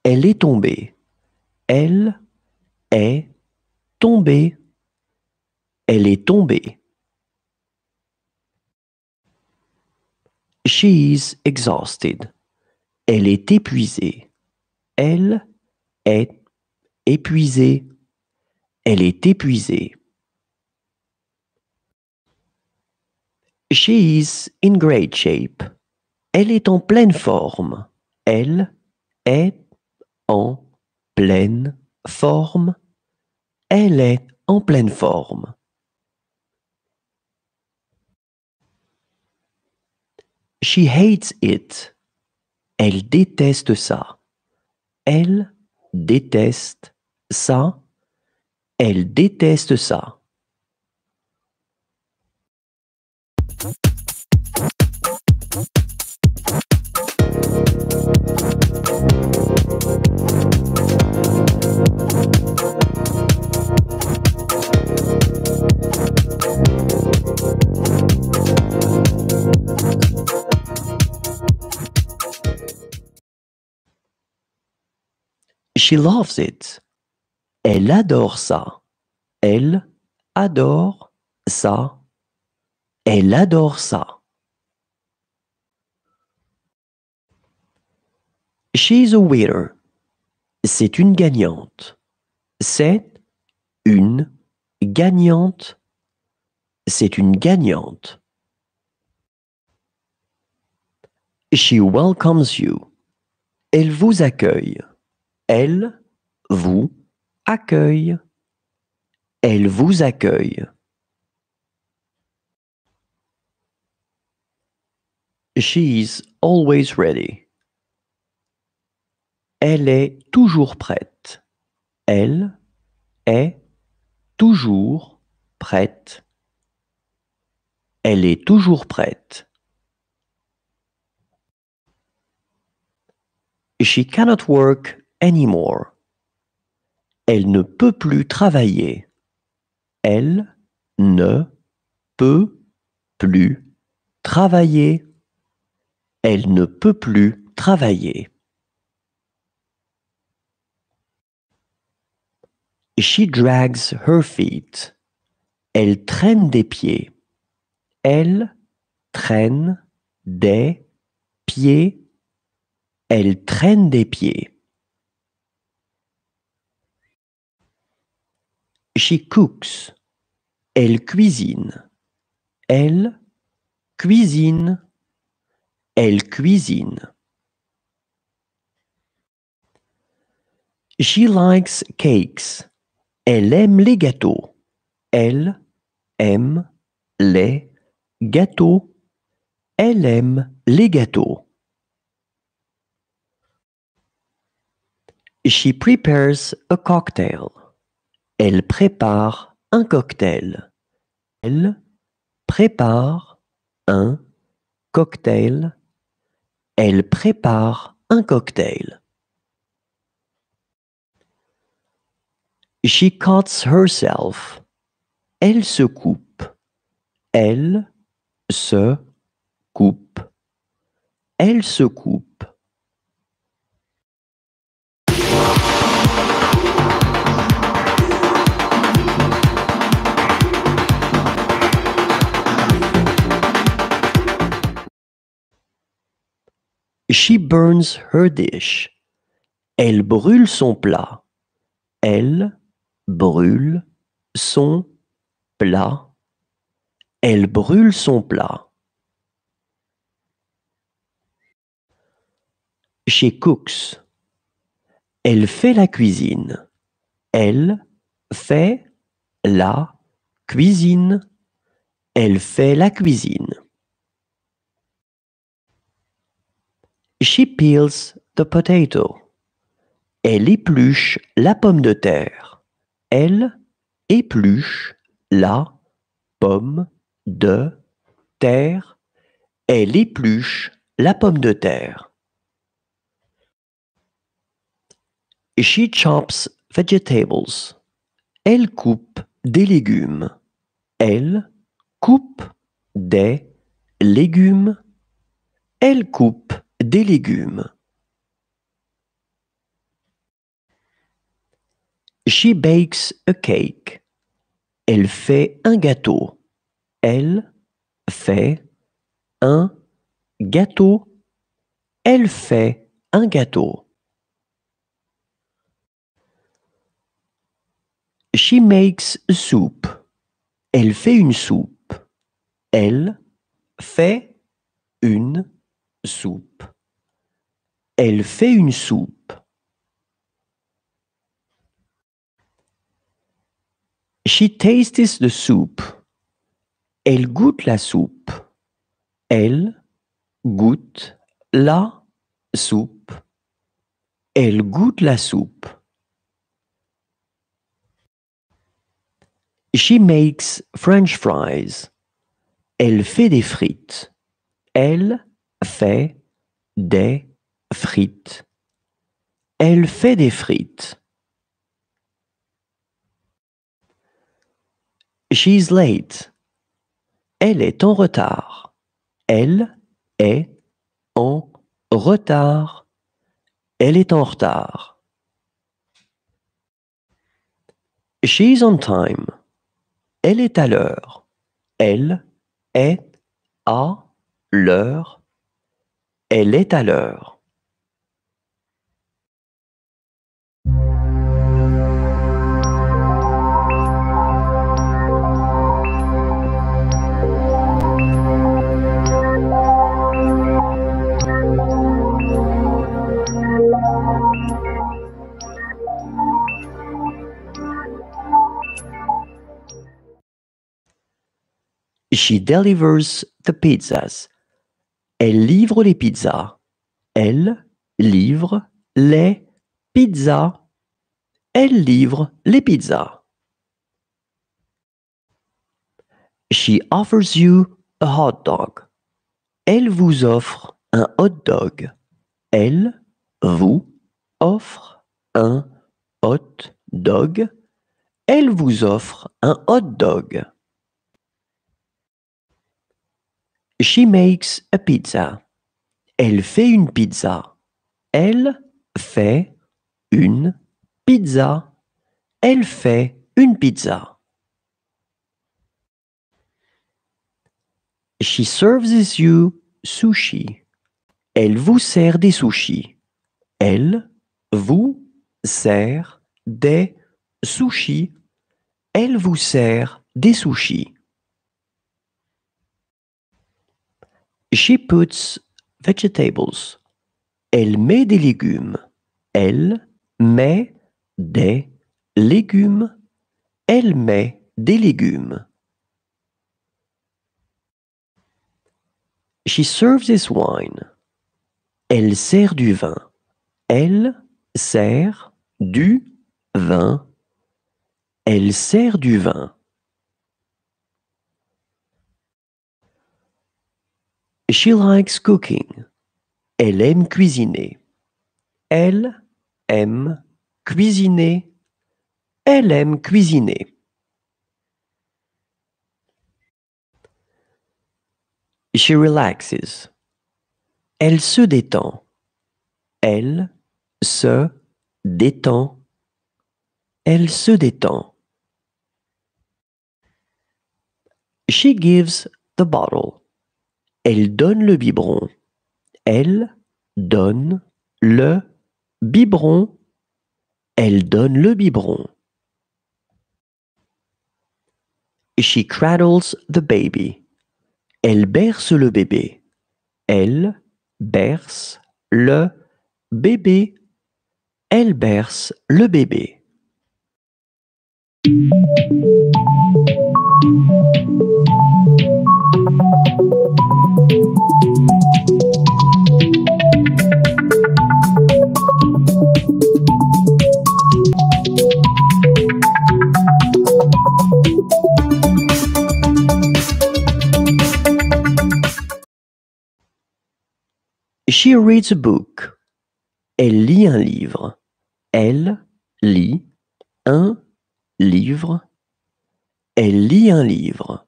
Elle est tombée. Elle est tombée. Elle est tombée. She is exhausted. Elle est épuisée. Elle est épuisée. Elle est épuisée. She is in great shape. Elle est en pleine forme. Elle est en pleine forme. Elle est en pleine forme. She hates it. Elle déteste ça. Elle déteste ça. Elle déteste ça. She loves it. Elle adore ça. Elle adore ça. Elle adore ça. She's a winner. C'est une gagnante. C'est une gagnante. C'est une gagnante. She welcomes you. Elle vous accueille. Elle vous accueille. Elle vous accueille. She is always ready. Elle est toujours prête. Elle est toujours prête. Elle est toujours prête. She cannot work anymore. Elle ne peut plus travailler. Elle ne peut plus travailler. Elle ne peut plus travailler. She drags her feet. Elle traîne des pieds. Elle traîne des pieds. Elle traîne des pieds. She cooks. Elle cuisine. Elle cuisine. Elle cuisine. She likes cakes. Elle aime les gâteaux. Elle aime les gâteaux. Elle aime les gâteaux. She prepares a cocktail. Elle prépare un cocktail. Elle prépare un cocktail. Elle prépare un cocktail. She cuts herself. Elle se coupe. Elle se coupe. Elle se coupe. She burns her dish. Elle brûle son plat. Elle brûle son plat. Elle brûle son plat. She cooks. Elle fait la cuisine. Elle fait la cuisine. Elle fait la cuisine. She peels the potato. Elle épluche la pomme de terre. Elle épluche la pomme de terre. Elle épluche la pomme de terre. She chops vegetables. Elle coupe des légumes. Elle coupe des légumes. Elle coupe des légumes. She bakes a cake. Elle fait un gâteau. Elle fait un gâteau. Elle fait un gâteau. She makes a soup. Elle fait une soupe. Elle fait une soupe. Elle fait une soupe. She tastes the soup. Elle goûte la soupe. Elle goûte la soupe. Elle goûte la soupe. She makes French fries. Elle fait des frites. Elle fait des frites. Elle fait des frites. She's late. Elle est en retard. Elle est en retard. Elle est en retard. She's on time. Elle est à l'heure. Elle est à l'heure. Elle est à l'heure. She delivers the pizzas. Elle livre les pizzas. Elle livre les pizzas. Elle livre les pizzas. She offers you a hot dog. Elle vous offre un hot dog. Elle vous offre un hot dog. Elle vous offre un hot dog. She makes a pizza. Elle fait une pizza. Elle fait une pizza. Elle fait une pizza. She serves you sushi. Elle vous sert des sushis. Elle vous sert des sushis. Elle vous sert des sushis. She puts vegetables. Elle met des légumes. Elle met des légumes. Elle met des légumes. She serves this wine. Elle sert du vin. Elle sert du vin. Elle sert du vin. She likes cooking. Elle aime cuisiner. Elle aime cuisiner. Elle aime cuisiner. She relaxes. Elle se détend. Elle se détend. Elle se détend. She gives the bottle. Elle donne le biberon. Elle donne le biberon. Elle donne le biberon. She cradles the baby. Elle berce le bébé. Elle berce le bébé. Elle berce le bébé. She reads a book. Elle lit un livre. Elle lit un livre. Elle lit un livre.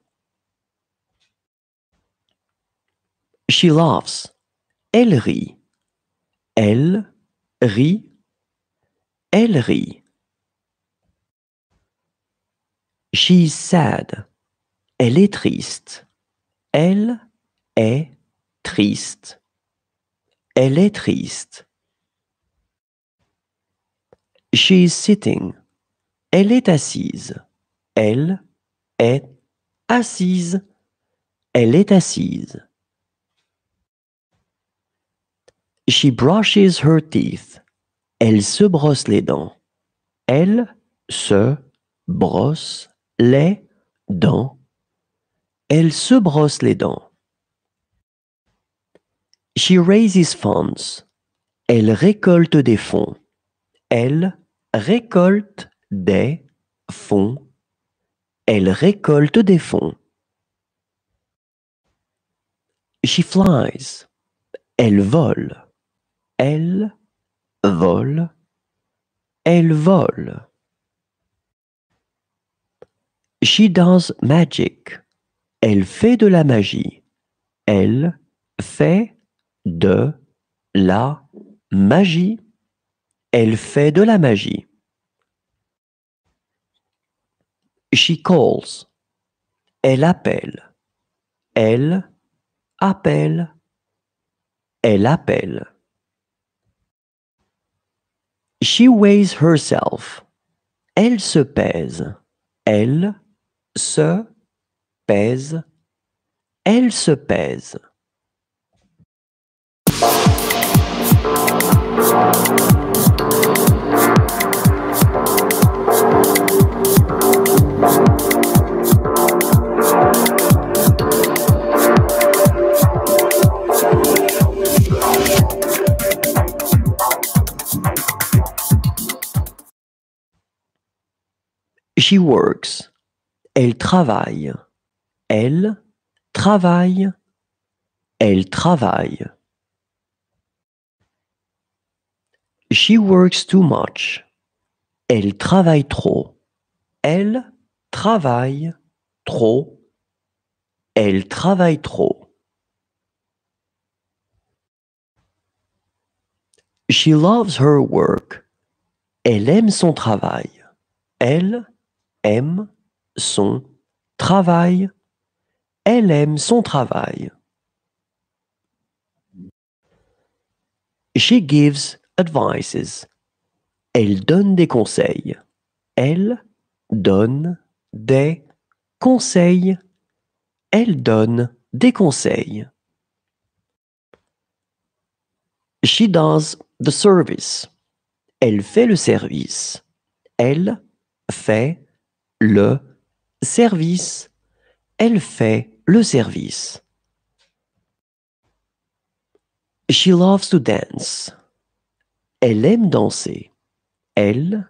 She laughs. Elle rit. Elle rit. Elle rit. is sad. Elle est triste. Elle est triste. Elle est triste. She is sitting. Elle est assise. Elle est assise. Elle est assise. She brushes her teeth. Elle se brosse les dents. Elle se brosse les dents. Elle se brosse les dents. She raises funds. Elle récolte des fonds. Elle récolte des fonds. Elle récolte des fonds. She flies. Elle vole. Elle vole. Elle vole. She does magic. Elle fait de la magie. Elle fait de la magie. Elle fait de la magie. She calls. Elle appelle. Elle appelle. Elle appelle. She weighs herself. Elle se pèse. Elle se pèse. Elle se pèse. She works. Elle travaille. Elle travaille. Elle travaille. She works too much. Elle travaille trop. Elle travaille trop. Elle travaille trop. She loves her work. Elle aime son travail. Elle aime son travail. Elle aime son travail. She gives advises. Elle donne des conseils. Elle donne des conseils. Elle donne des conseils. She does the service. Elle fait le service. Elle fait le service. Elle fait le service. She loves to dance. Elle aime danser. Elle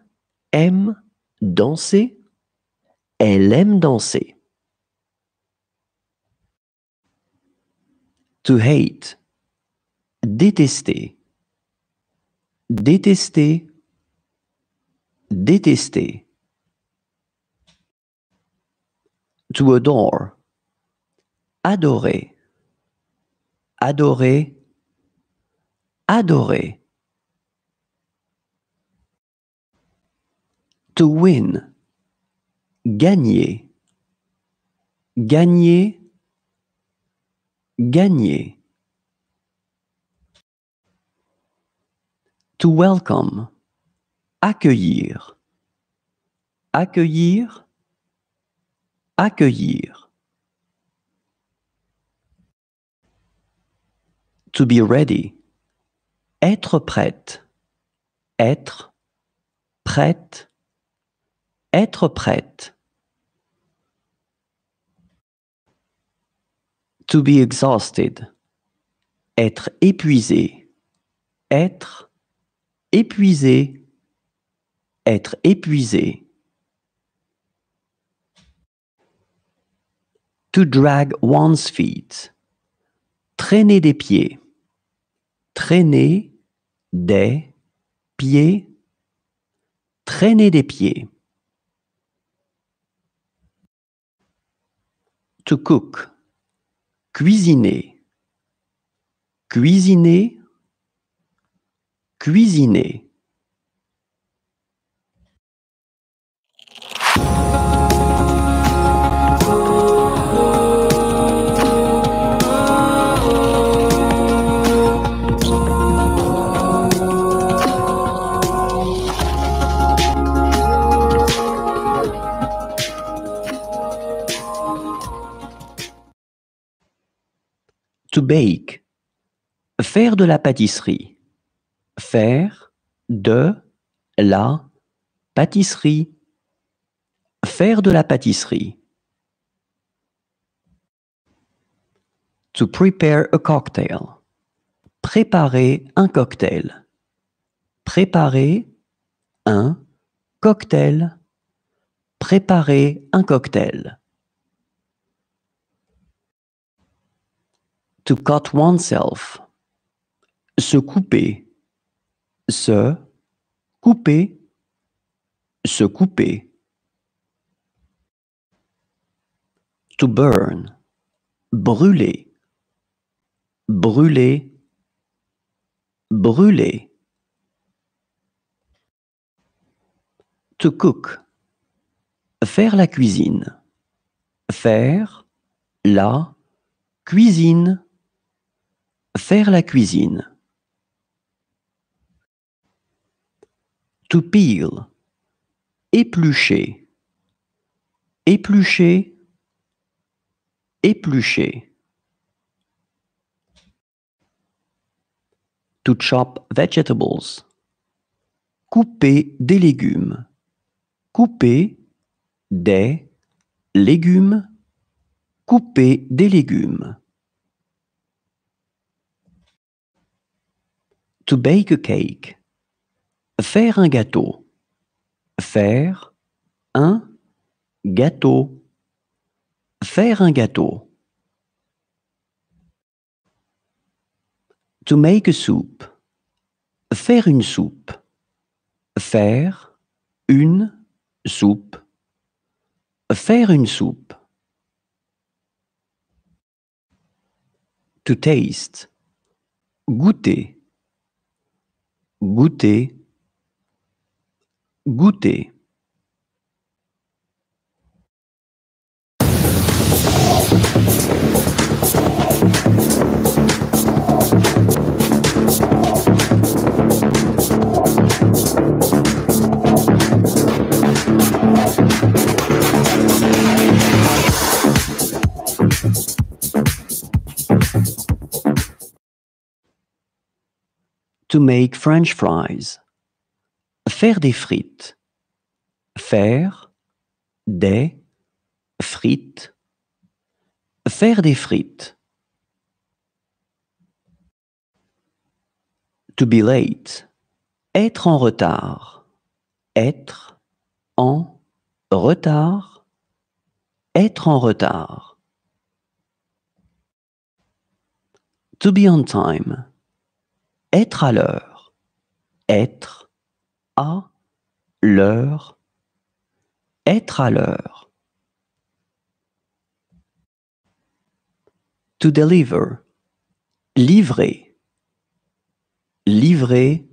aime danser. Elle aime danser. To hate. Détester. Détester. Détester. To adore. Adorer. Adorer. Adorer. to win. Gagner. Gagner. Gagner. To welcome. Accueillir. Accueillir. Accueillir. To be ready. Être prête. Être prête être prête. To be exhausted. Être épuisé. Être épuisé. Être épuisé. To drag one's feet. Traîner des pieds. Traîner des pieds. Traîner des pieds. to cook, cuisiner, cuisiner, cuisiner. bake. Faire de la pâtisserie. Faire de la pâtisserie. Faire de la pâtisserie. To prepare a cocktail. Préparer un cocktail. Préparer un cocktail. Préparer un cocktail. to cut oneself, se couper, se couper, se couper. To burn, brûler, brûler, brûler. To cook, faire la cuisine, faire la cuisine Faire la cuisine. To peel. Éplucher. Éplucher. Éplucher. To chop vegetables. Couper des légumes. Couper des légumes. Couper des légumes. To bake a cake. Faire un gâteau. Faire un gâteau. Faire un gâteau. To make a soup. Faire une soupe. Faire une soupe. Faire une soupe. To taste. Goûter goûter goûter To make French fries. Faire des frites. Faire des frites. Faire des frites. To be late. Être en retard. Être en retard. Être en retard. To be on time être à l'heure, être à l'heure, être à l'heure. To deliver, livrer, livrer,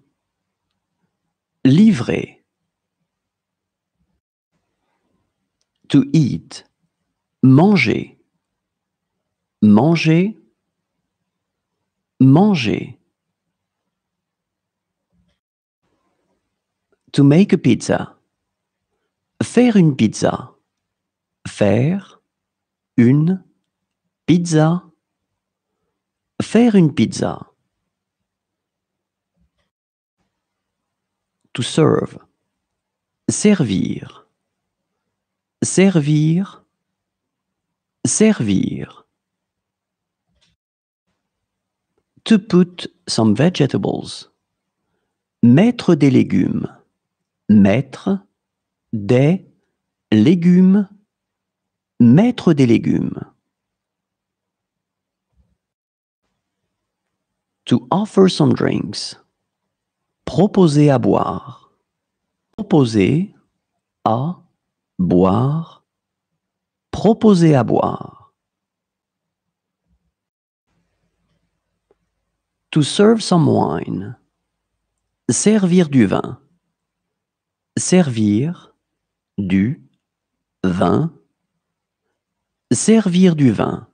livrer. To eat, manger, manger, manger. To make a pizza. Faire une pizza. Faire une pizza. Faire une pizza. To serve. Servir. Servir. Servir. To put some vegetables. Mettre des légumes Mettre des légumes. Mettre des légumes. To offer some drinks. Proposer à boire. Proposer à boire. Proposer à boire. To serve some wine. Servir du vin. Servir du vin. Servir du vin.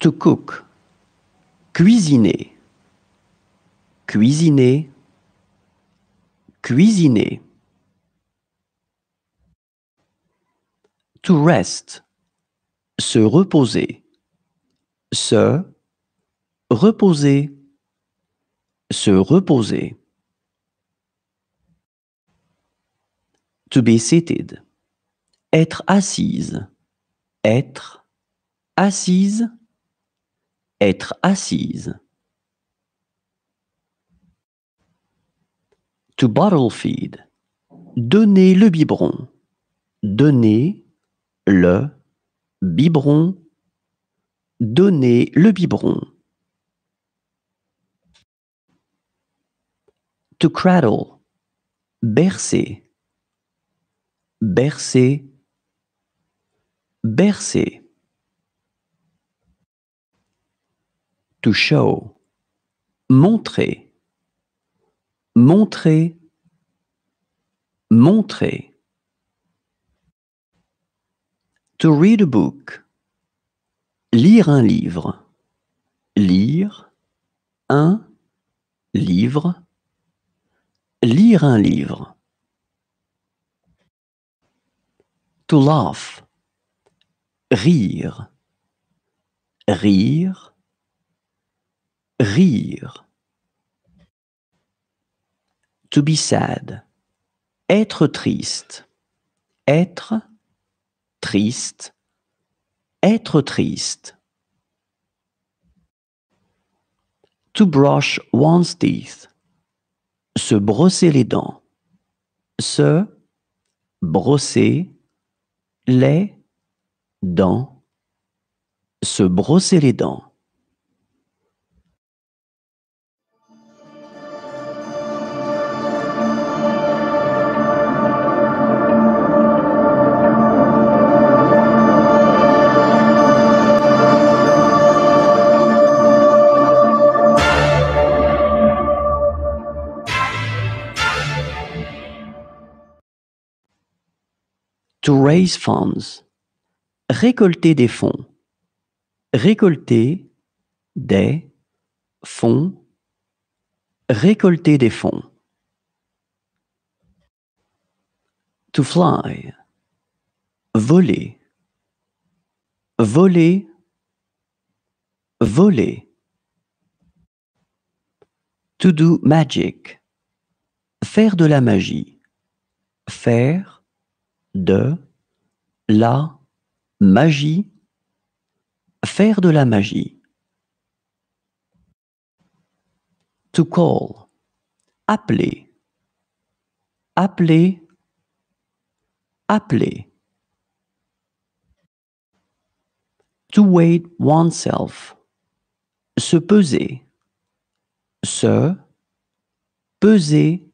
to cook, cuisiner, cuisiner, cuisiner. To rest, se reposer, se reposer, se reposer. To be seated, être assise, être assise être assise. To bottle feed. Donner le biberon. Donner le biberon. Donner le biberon. To cradle. Bercer. Bercer. Bercer. to show. Montrer. Montrer. Montrer. To read a book. Lire un livre. Lire un livre. Lire un livre. To laugh. Rire. Rire Rire. To be sad. Être triste. Être triste. Être triste. To brush one's teeth. Se brosser les dents. Se brosser les dents. Se brosser les dents. Raise funds. Récolter des fonds. Récolter des fonds. Récolter des fonds. To fly. Voler. Voler. Voler. To do magic. Faire de la magie. Faire de la magie, faire de la magie. To call, appeler, appeler, appeler. To weigh oneself, se peser, se peser,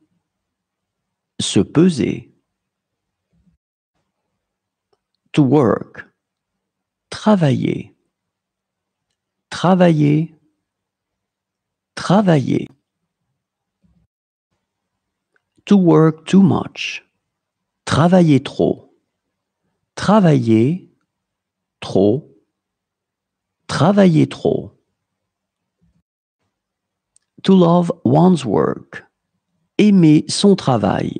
se peser to work. Travailler. Travailler. Travailler. To work too much. Travailler trop. Travailler trop. Travailler trop. To love one's work. Aimer son travail.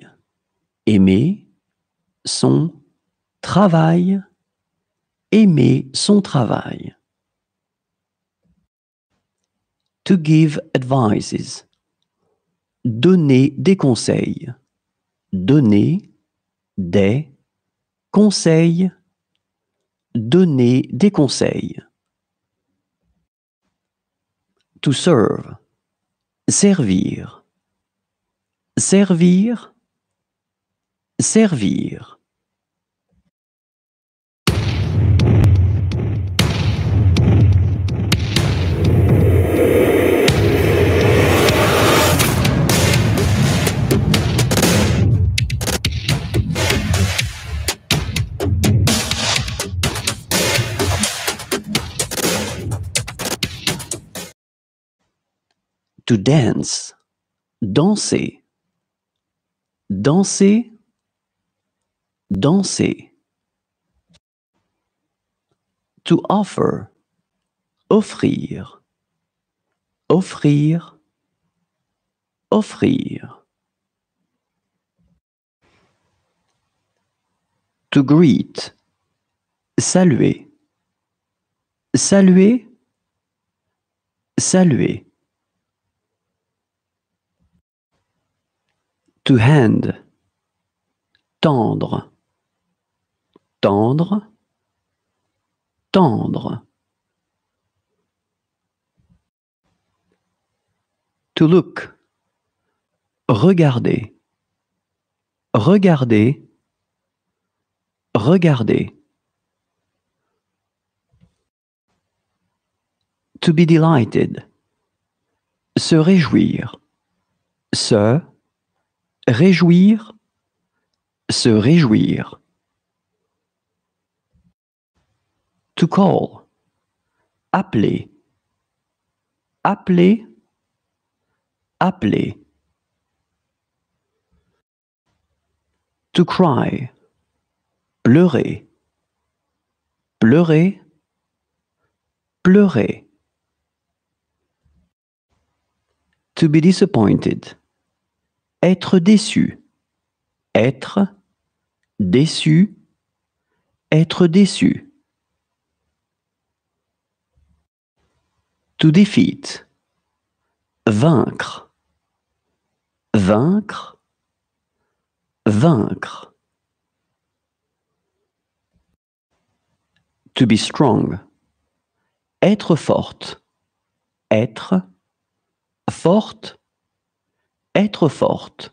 Aimer son travail Travail, aimer son travail. To give advices. Donner des conseils. Donner des conseils. Donner des conseils. To serve. Servir. Servir. Servir. to dance, danser, danser, danser. To offer, offrir, offrir, offrir. To greet, saluer, saluer, saluer. To hand. Tendre. Tendre. Tendre. To look. Regarder. Regarder. Regarder. To be delighted. Se réjouir. Se Réjouir, se réjouir. To call, appeler. Appeler, appeler. To cry, pleurer. Pleurer, pleurer. To be disappointed être déçu, être déçu, être déçu. To defeat, vaincre, vaincre, vaincre. To be strong, être forte, être forte être forte.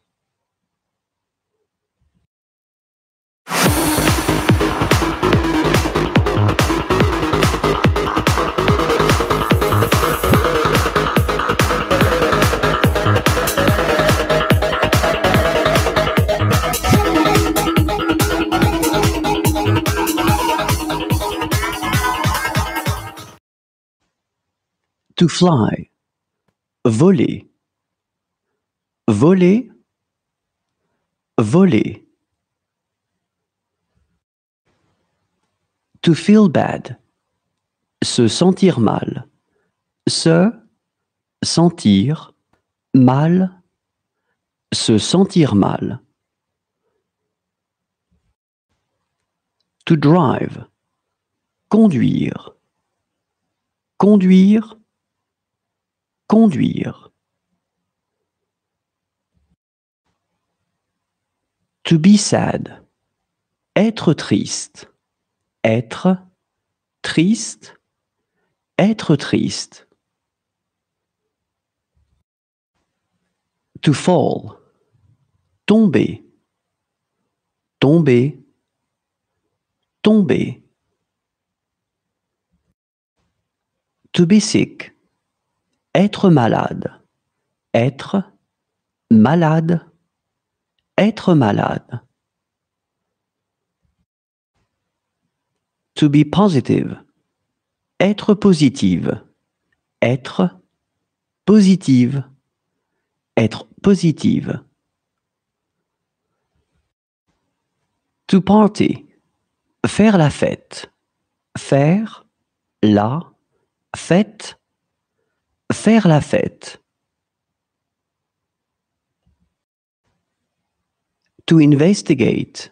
To fly, voler voler voler to feel bad se sentir mal se sentir mal se sentir mal to drive conduire conduire conduire To be sad. Être triste. Être triste. Être triste. To fall. Tomber. Tomber. Tomber. To be sick. Être malade. Être malade être malade. To be positive. Être positive. Être positive. Être positive. To party. Faire la fête. Faire la fête. Faire la fête. To investigate,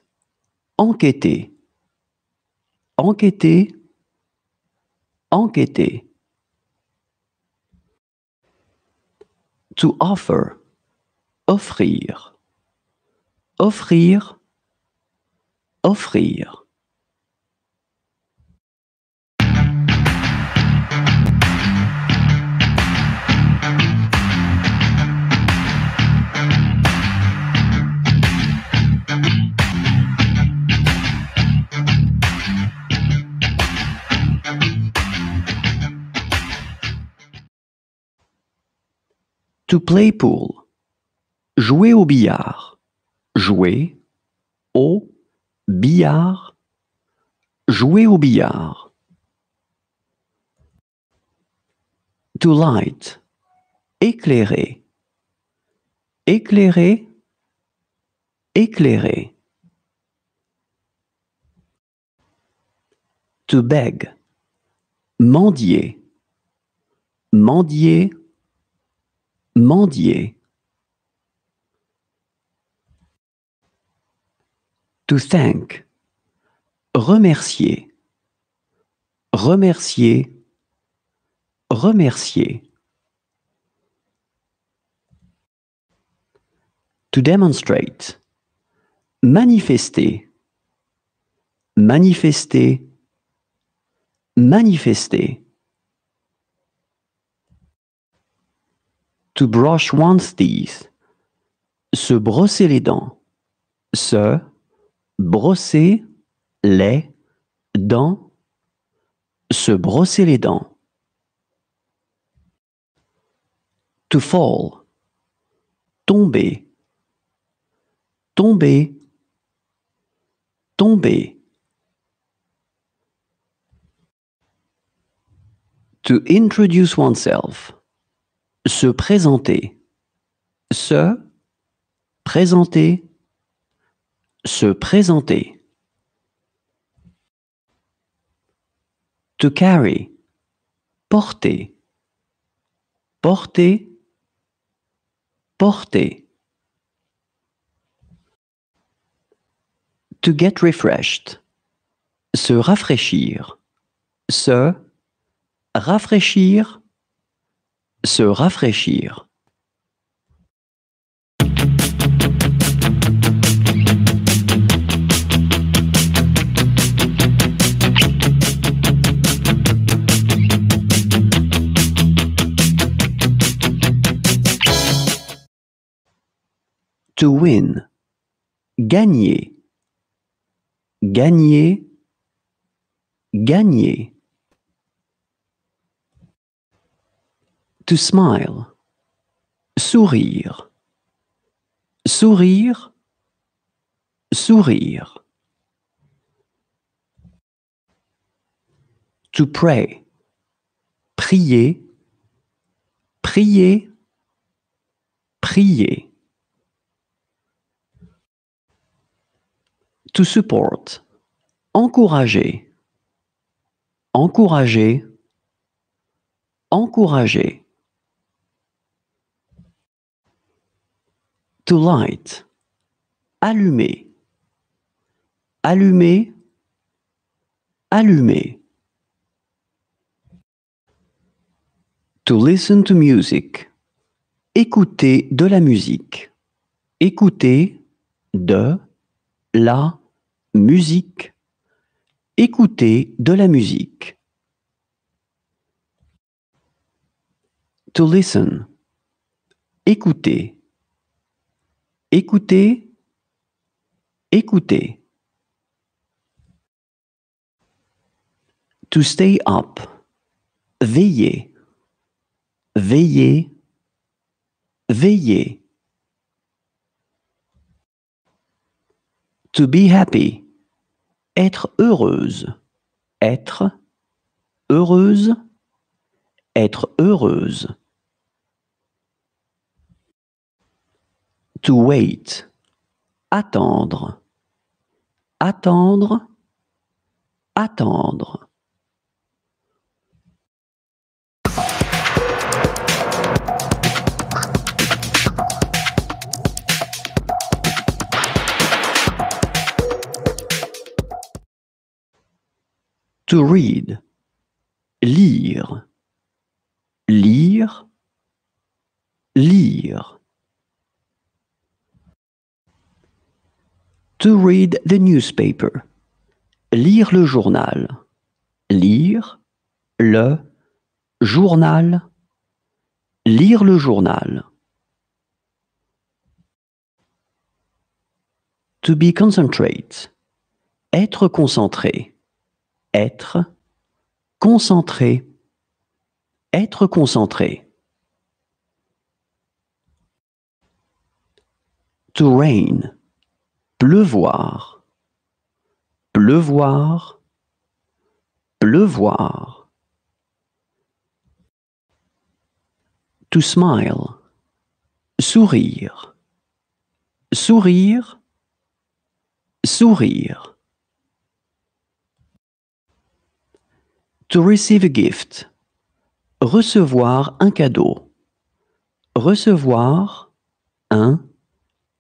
enquêter, enquêter, enquêter. To offer, offrir, offrir, offrir. To play pool. Jouer au billard. Jouer au billard. Jouer au billard. To light. Éclairer. Éclairer. Éclairer. To beg. Mendier. Mendier Mendier. To thank. Remercier. Remercier. Remercier. To demonstrate. Manifester. Manifester. Manifester. To brush one's teeth. Se brosser les dents. Se brosser les dents. Se brosser les dents. To fall. Tomber. Tomber. Tomber. To introduce oneself se présenter, se présenter, se présenter. To carry, porter, porter, porter. To get refreshed, se rafraîchir, se rafraîchir, se rafraîchir. To win. Gagner. Gagner. Gagner. to smile. Sourire. Sourire. Sourire. To pray. Prier. Prier. Prier. To support. Encourager. Encourager. Encourager. to light, allumer, allumer, allumer. To listen to music, écouter de la musique, écouter de la musique, écouter de la musique. To listen, écouter Écoutez, écoutez. To stay up. Veiller, veiller, veiller. To be happy. Être heureuse, être heureuse, être heureuse. to wait, attendre, attendre, attendre. To read, lire, lire, lire. To read the newspaper. Lire le journal. Lire le journal. Lire le journal. To be concentrate. Être concentré. Être concentré. Être concentré. To rain pleuvoir, pleuvoir, pleuvoir. To smile, sourire, sourire, sourire. To receive a gift, recevoir un cadeau, recevoir un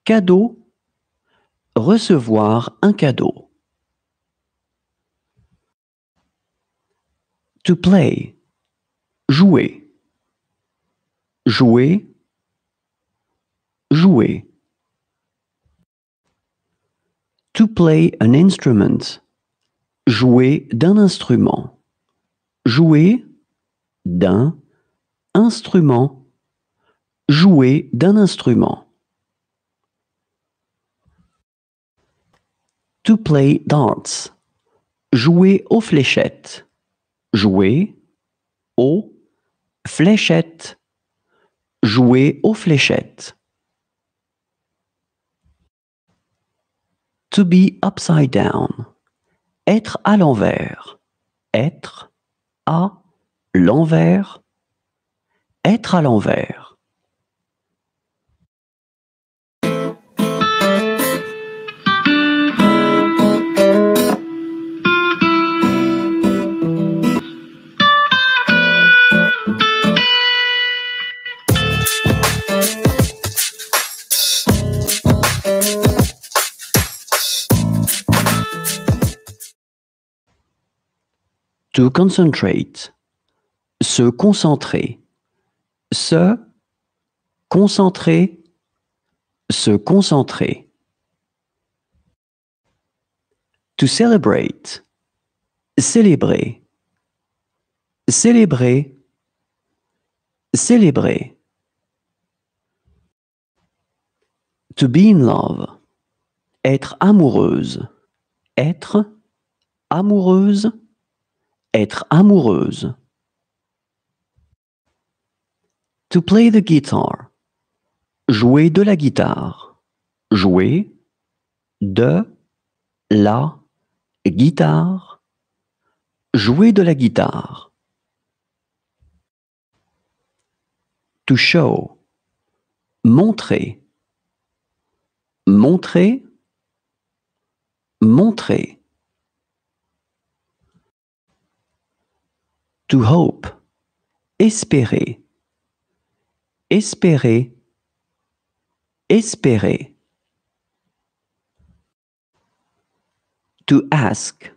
cadeau Recevoir un cadeau. To play. Jouer. Jouer. Jouer. To play an instrument. Jouer d'un instrument. Jouer d'un instrument. Jouer d'un instrument. To play dance. Jouer aux fléchettes. Jouer aux fléchettes. Jouer aux fléchettes. To be upside down. Être à l'envers. Être à l'envers. Être à l'envers. To concentrate. Se concentrer. Se concentrer. Se concentrer. To celebrate. Célébrer. Célébrer. Célébrer. To be in love. Être amoureuse. Être amoureuse être amoureuse. To play the guitar. Jouer de la guitare. Jouer de la guitare. Jouer de la guitare. To show. Montrer. Montrer. Montrer. to hope, espérer, espérer, espérer. To ask,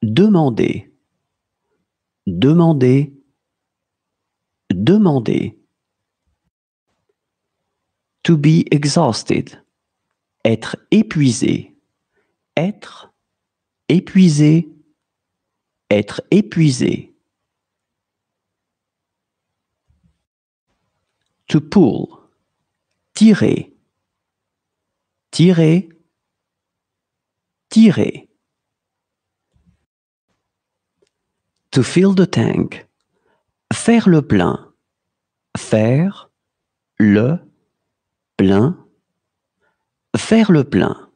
demander, demander, demander. To be exhausted, être épuisé, être épuisé, être épuisé. to pull, tirer, tirer, tirer. To fill the tank, faire le plein, faire le plein, faire le plein.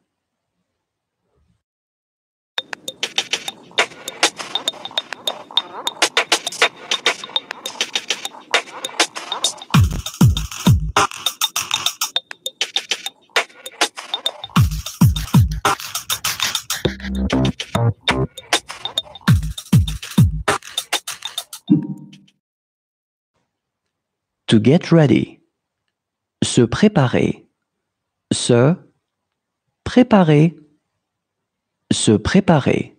To get ready. Se préparer. Se préparer. Se préparer.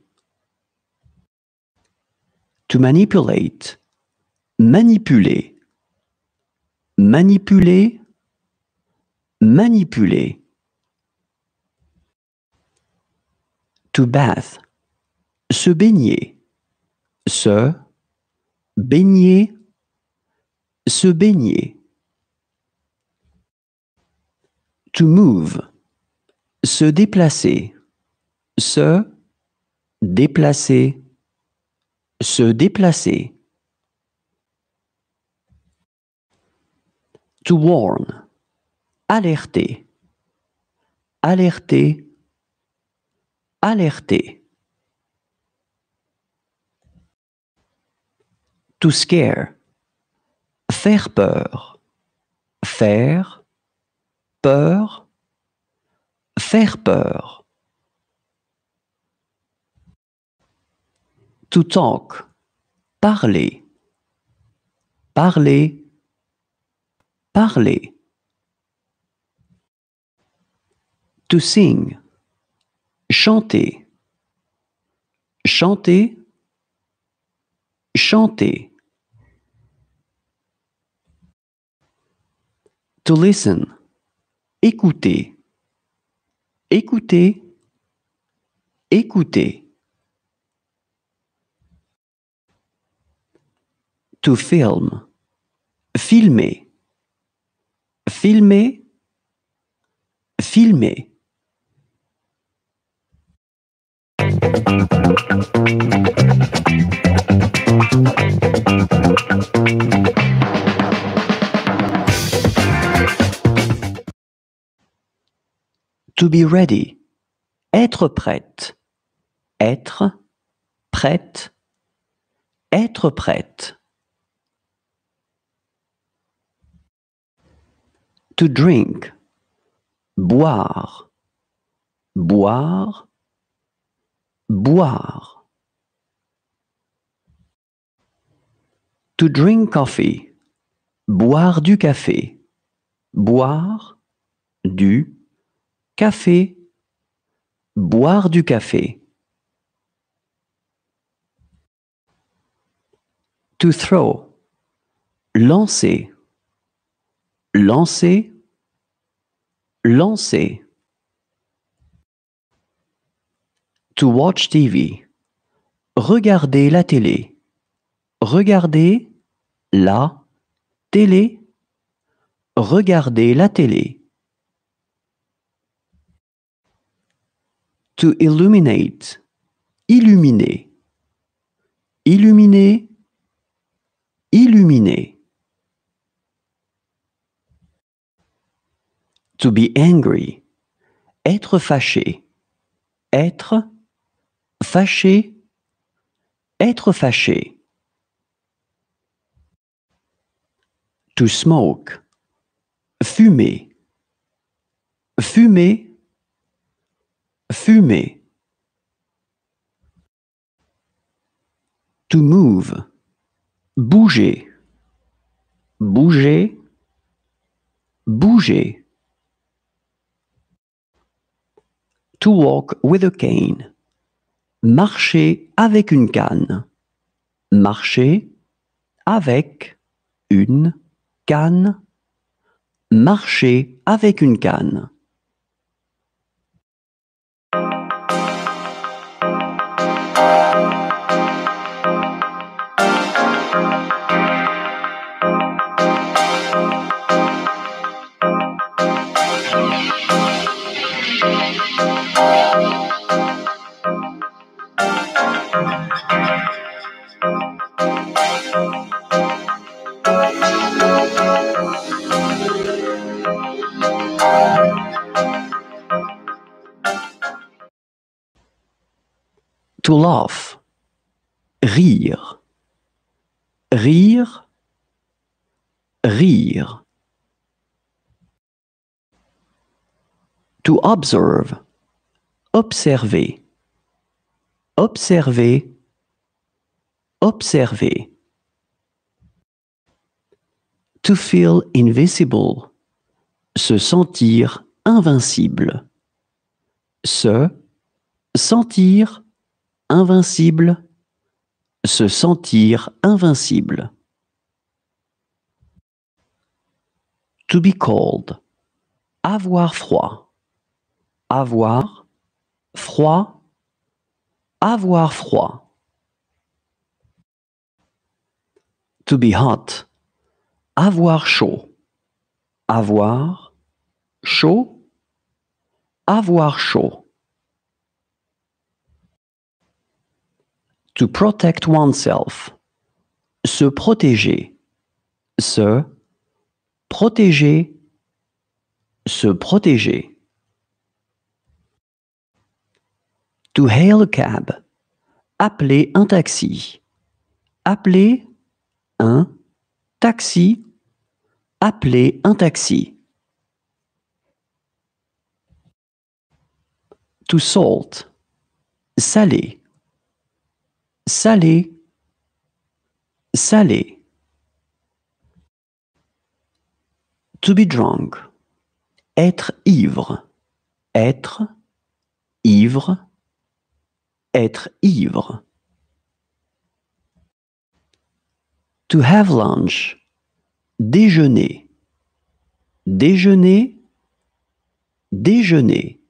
To manipulate. Manipuler. Manipuler. Manipuler. To bath. Se baigner. Se baigner se baigner. To move. Se déplacer. Se déplacer. Se déplacer. To warn. Alerter. Alerter. Alerter. To scare Faire peur. Faire peur. Faire peur. To talk. Parler. Parler. Parler. To sing. Chanter. Chanter. Chanter. To listen. Écouter. Écouter. Écouter. To film. Filmer. Filmer. Filmer. Filmer. To be ready. Être prête. Être prête. Être prête. To drink. Boire. Boire. Boire. To drink coffee. Boire du café. Boire du Café. Boire du café. To throw. Lancer. Lancer. Lancer. To watch TV. Regarder la télé. Regarder la télé. Regarder la télé. to illuminate, illuminer, illuminer, illuminer. To be angry, être fâché, être fâché, être fâché. To smoke, fumer, fumer, Fumer. To move. Bouger. Bouger. Bouger. To walk with a cane. Marcher avec une canne. Marcher avec une canne. Marcher avec une canne. laugh, rire, rire, rire. To observe, observer, observer, observer. To feel invisible, se sentir invincible. Se sentir invincible, se sentir invincible. To be cold, avoir froid, avoir froid, avoir froid. To be hot, avoir chaud, avoir chaud, avoir chaud. To protect oneself. Se protéger. Se protéger. Se protéger. To hail a cab. Appeler un taxi. Appeler un taxi. Appeler un taxi. To salt. Saler salé, salé. To be drunk, être ivre, être ivre, être ivre. To have lunch, déjeuner, déjeuner, déjeuner.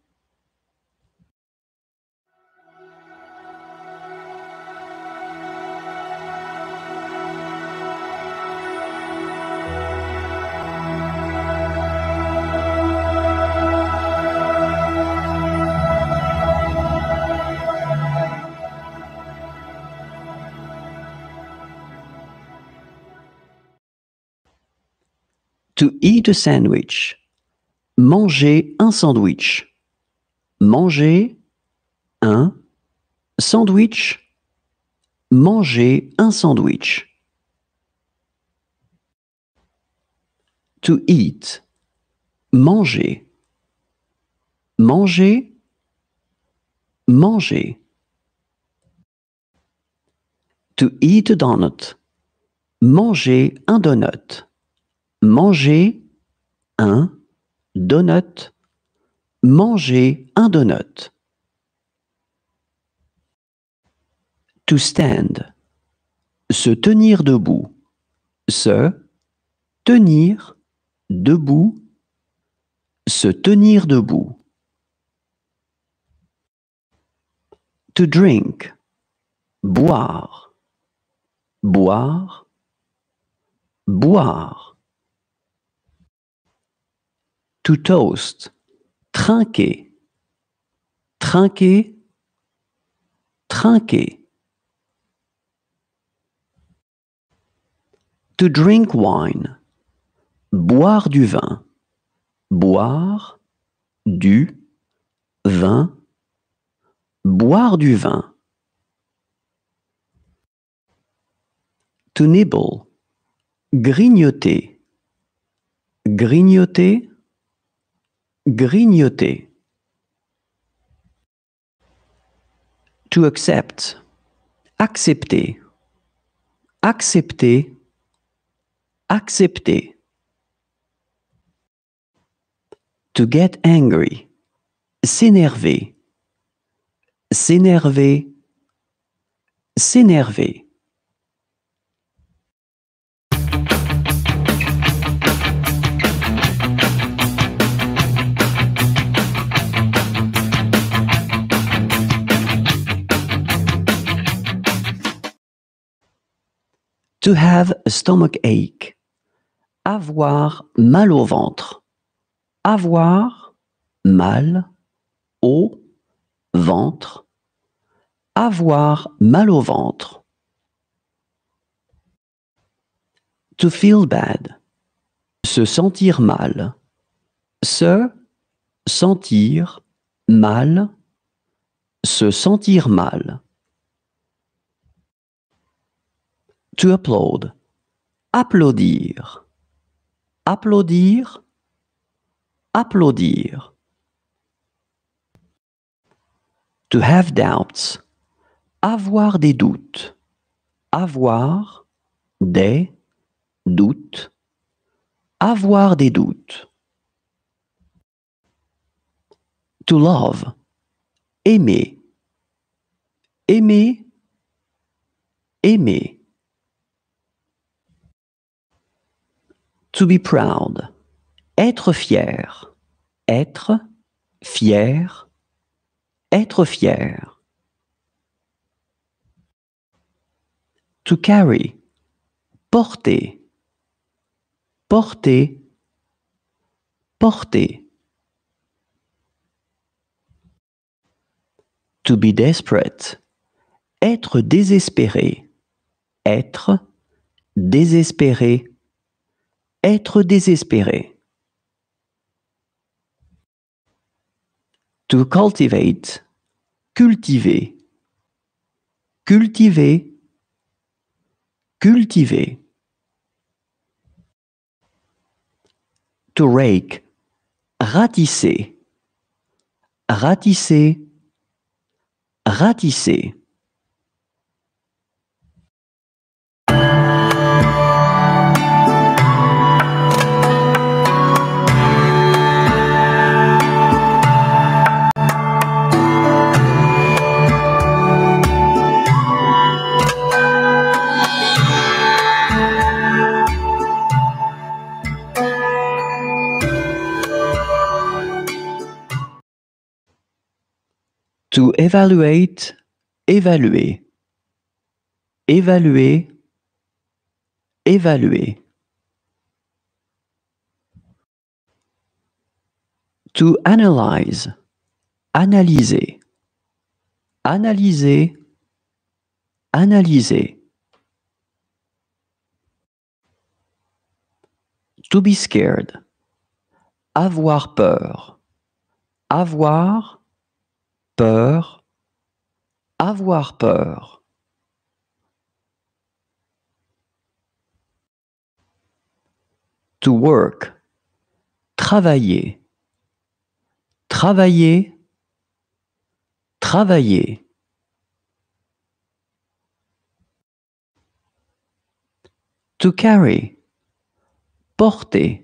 To eat a sandwich. Manger un sandwich. Manger un sandwich. Manger un sandwich. To eat. Manger. Manger. Manger. To eat a donut. Manger un donut. Manger un donut. Manger un donut. To stand. Se tenir debout. Se tenir debout. Se tenir debout. To drink. Boire. Boire. Boire to toast, trinquer, trinquer, trinquer. To drink wine, boire du vin, boire du vin, boire du vin. To nibble, grignoter, grignoter, Grignoter. To accept. Accepter. Accepter. Accepter. To get angry. S'énerver. S'énerver. S'énerver. To have a stomach ache. Avoir mal au ventre. Avoir mal au ventre. Avoir mal au ventre. To feel bad. Se sentir mal. Se sentir mal. Se sentir mal. to applaud. Applaudir. Applaudir. Applaudir. To have doubts. Avoir des doutes. Avoir des doutes. Avoir des doutes. To love. Aimer. Aimer. Aimer. To be proud. Être fier. Être fier. Être fier. To carry. Porter. Porter. Porter. To be desperate. Être désespéré. Être désespéré être désespéré. To cultivate, cultiver. Cultiver, cultiver. To rake, ratisser. Ratisser, ratisser. Evaluate, évaluer. Évaluer, évaluer. To analyze, analyser. Analyser, analyser. To be scared. Avoir peur. Avoir peur avoir peur. To work. Travailler. Travailler. Travailler. To carry. Porter.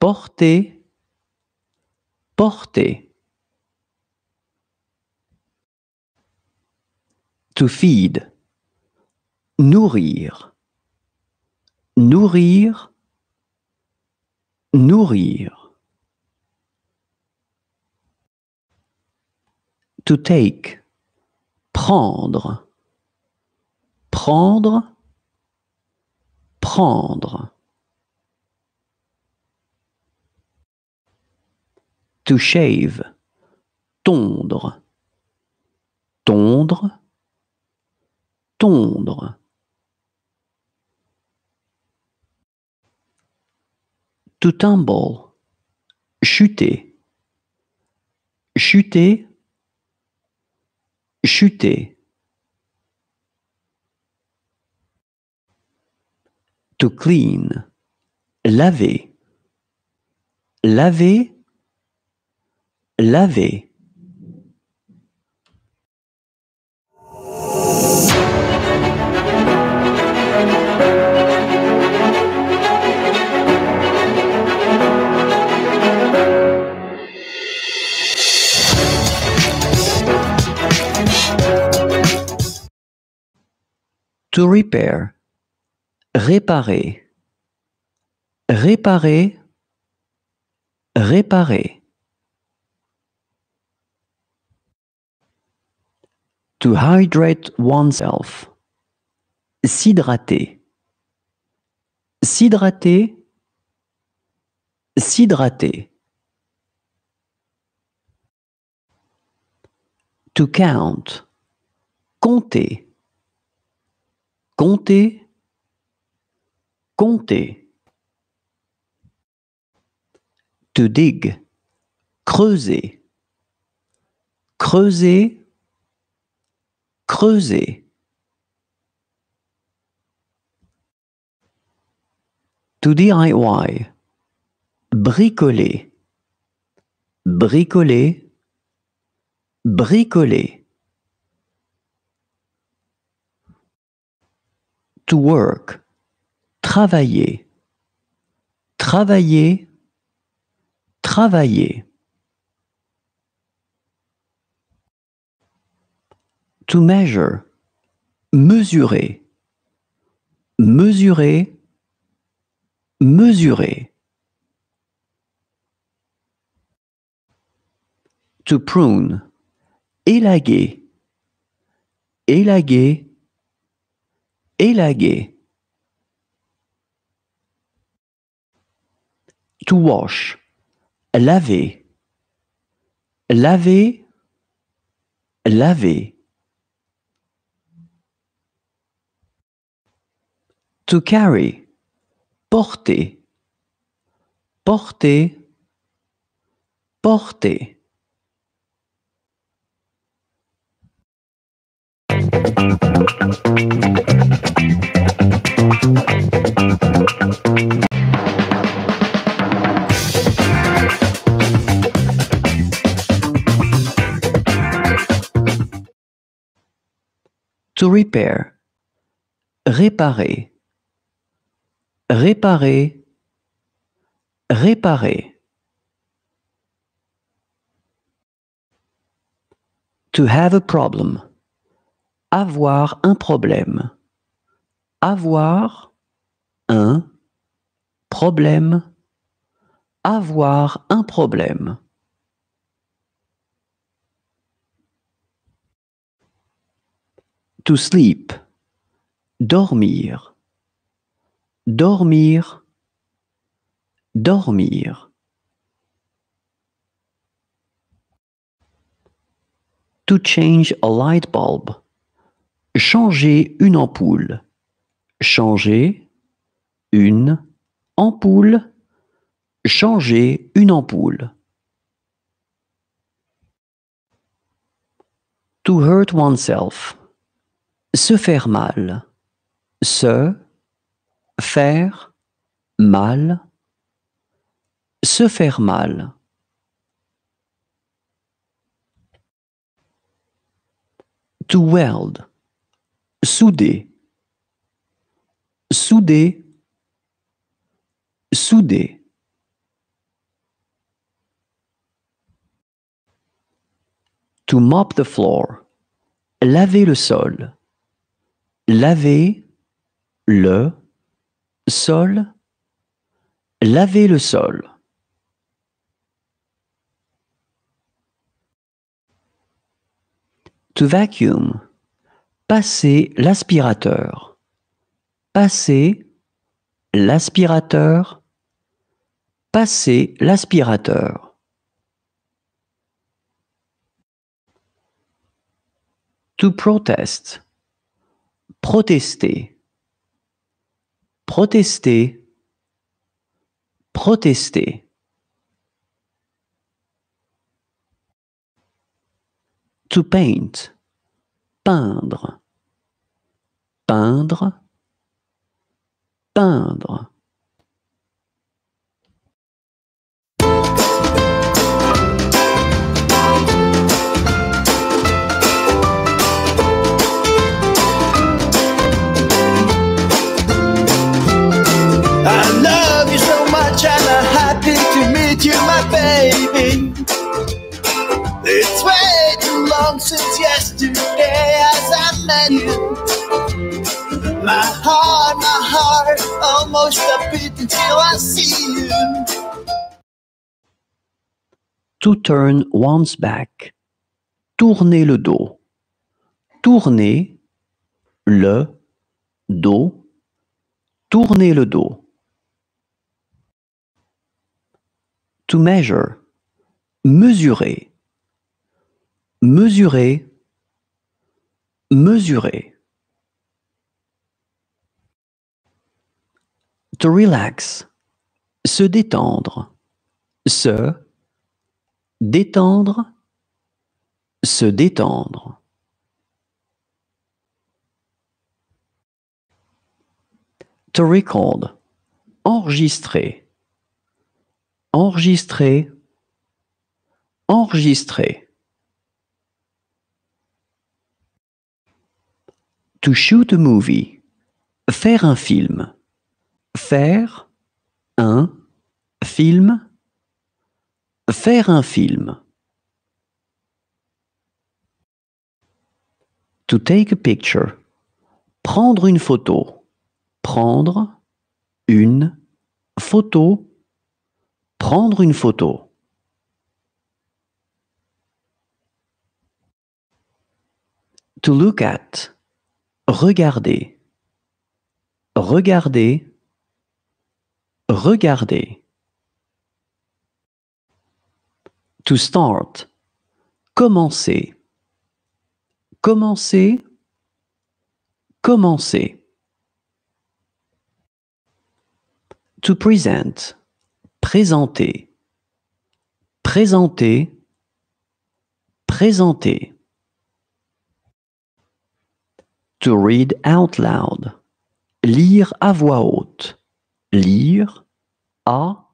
Porter. Porter. to feed, nourrir, nourrir, nourrir. To take, prendre, prendre, prendre. To shave, tondre, tondre, tondre. To tumble, chuter, chuter, chuter. To clean, laver, laver, laver. To repair. Réparer. Réparer. Réparer. To hydrate oneself. S'hydrater. S'hydrater. S'hydrater. To count. Compter Compter, compter, To dig, creuser, creuser, creuser. To DIY, bricoler, bricoler, bricoler. to work, travailler, travailler, travailler. To measure, mesurer, mesurer, mesurer. To prune, élaguer, élaguer, élaguer. To wash, laver, laver, laver. To carry, porter, porter, porter. To repair. Réparer. Réparer. Réparer. To have a problem. Avoir un problème avoir un problème. Avoir un problème. To sleep. Dormir. Dormir. Dormir. To change a light bulb. Changer une ampoule Changer une ampoule. Changer une ampoule. To hurt oneself. Se faire mal. Se faire mal. Se faire mal. To weld. Souder soudé, soudé. To mop the floor, laver le sol, laver le sol, laver le sol. To vacuum, passer l'aspirateur passer l'aspirateur, passer l'aspirateur. To protest, protester, protester, protester. To paint, peindre, peindre, peindre. I love you so much and I'm happy to meet you, my baby. It's way too long since yesterday as I met you. My heart To turn one's back. Tourner le dos. Tourner le dos. Tourner le dos. To measure. Mesurer. Mesurer. Mesurer. to relax, se détendre, se détendre, se détendre. To record, enregistrer, enregistrer, enregistrer. To shoot a movie, faire un film Faire un film. Faire un film. To take a picture. Prendre une photo. Prendre une photo. Prendre une photo. To look at. Regarder. Regarder Regarder. To start. Commencer. Commencer. Commencer. To present. Présenter. Présenter. Présenter. To read out loud. Lire à voix haute lire à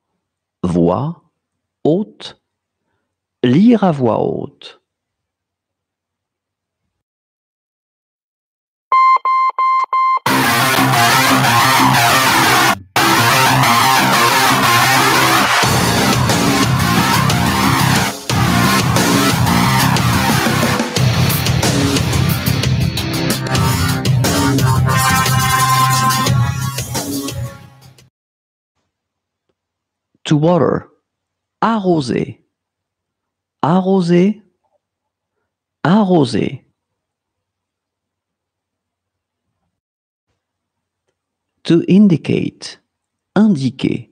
voix haute, lire à voix haute. to water, arroser, arroser, arroser. To indicate, indiquer,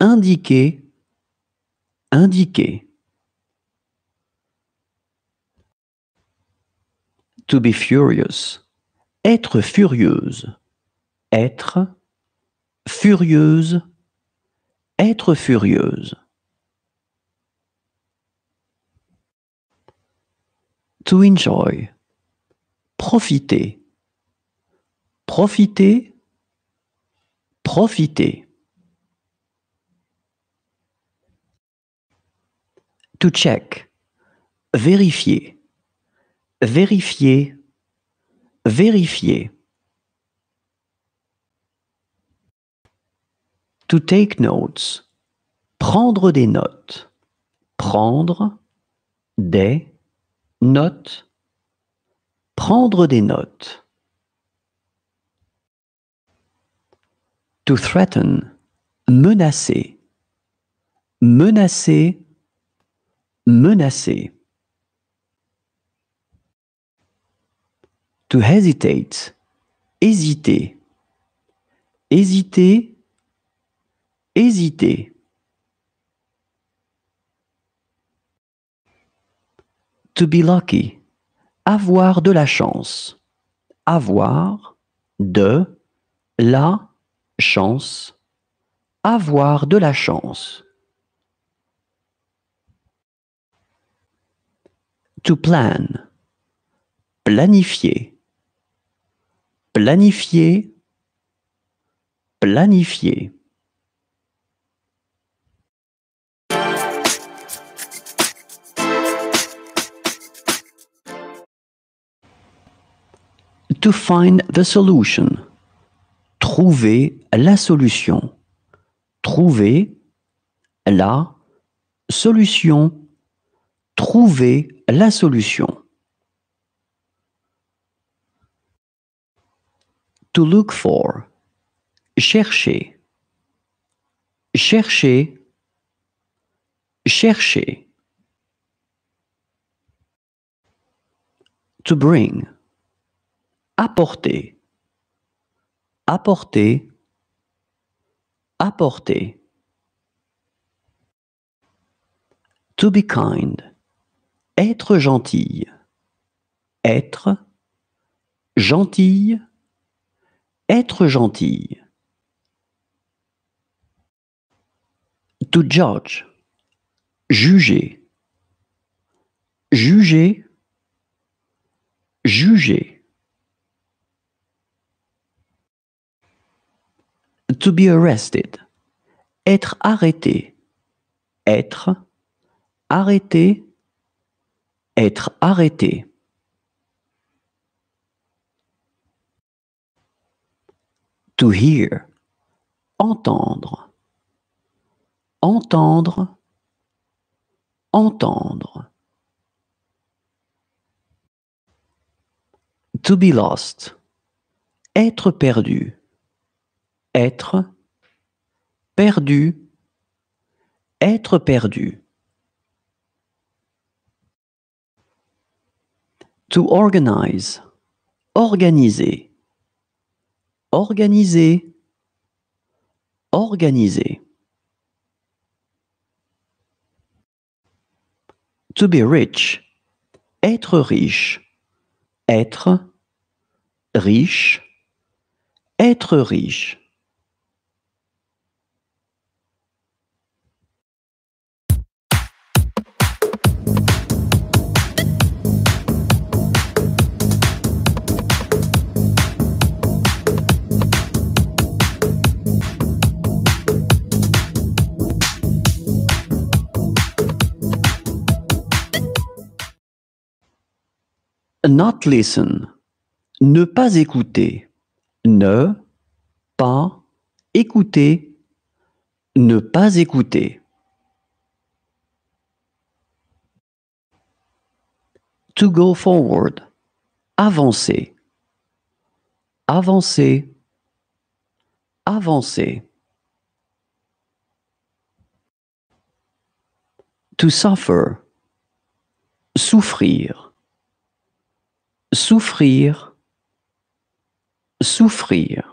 indiquer, indiquer. To be furious, être furieuse, être furieuse, être furieuse. To enjoy. Profiter. Profiter. Profiter. To check. Vérifier. Vérifier. Vérifier. To take notes. Prendre des notes. Prendre des notes. Prendre des notes. To threaten. Menacer. Menacer. Menacer. To hesitate. Hésiter. Hésiter hésiter. To be lucky. Avoir de la chance. Avoir de la chance. Avoir de la chance. To plan. Planifier. Planifier. Planifier. to find the solution. Trouver la solution. Trouver la solution. Trouver la solution. To look for. Chercher. Chercher. Chercher. To bring apporter, apporter, apporter. To be kind, être gentil, être gentille, être gentille. To judge, juger, juger, juger. To be arrested. Être arrêté. Être arrêté. Être arrêté. To hear. Entendre. Entendre. Entendre. To be lost. Être perdu être, perdu, être perdu. To organize, organiser, organiser, organiser. To be rich, être riche, être riche, être riche. not listen, ne pas écouter, ne pas écouter, ne pas écouter. To go forward, avancer, avancer, avancer. To suffer, souffrir, souffrir, souffrir.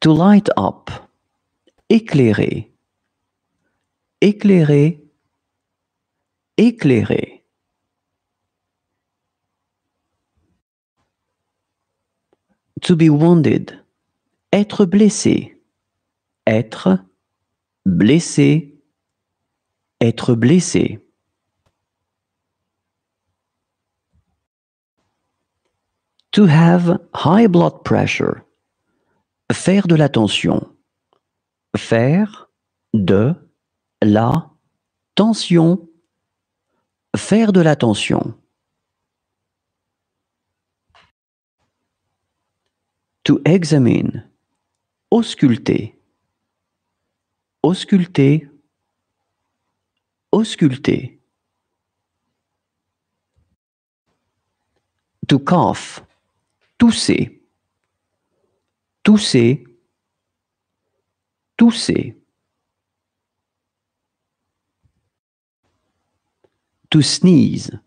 To light up, éclairer, éclairer, éclairer. To be wounded, être blessé, être blessé, être blessé. To have high blood pressure. Faire de la tension. Faire de la tension. Faire de la tension. To examine. Ausculter. Ausculter. Ausculter. To cough tousser, tousser, tousser. To sneeze,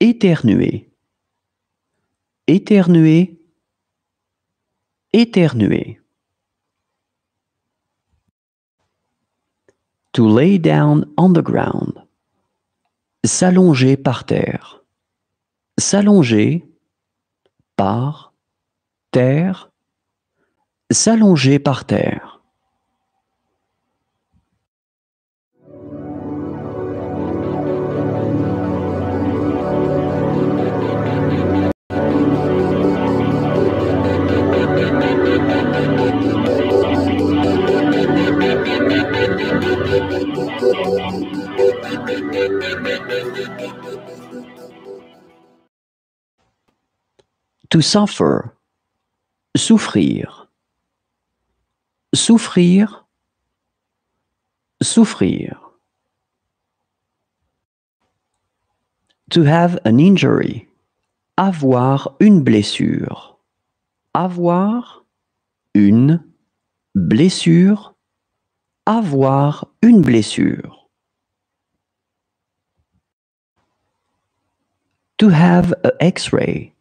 éternuer, éternuer, éternuer. To lay down on the ground, s'allonger par terre, s'allonger par terre, s'allonger par terre. To suffer. Souffrir. Souffrir. Souffrir. To have an injury. Avoir une blessure. Avoir une blessure. Avoir une blessure. To have an X-ray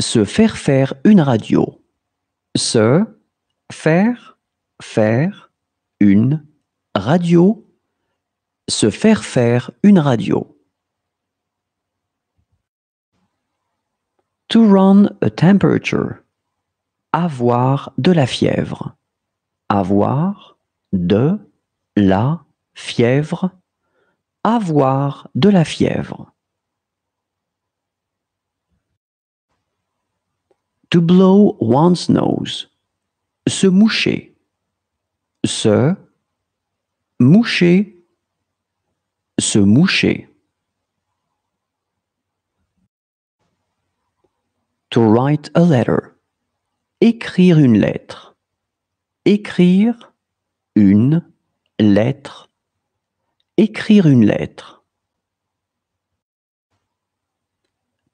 se faire faire une radio. Se faire faire une radio. Se faire faire une radio. To run a temperature. Avoir de la fièvre. Avoir de la fièvre. Avoir de la fièvre. To blow one's nose. Se moucher. Se moucher. Se moucher. To write a letter. Écrire une lettre. Écrire une lettre. Écrire une lettre.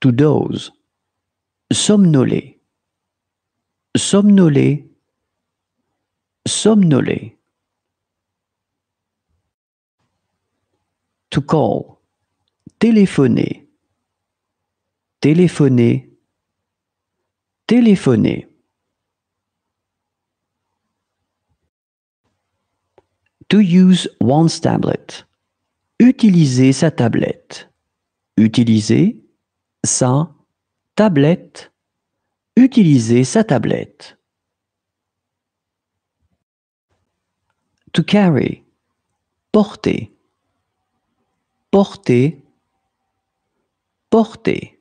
To doze. Somnoler somnoler, somnoler. To call, téléphoner, téléphoner, téléphoner. To use one's tablet, utiliser sa tablette, utiliser sa tablette. Utiliser sa tablette. To carry. Porter. Porter. Porter.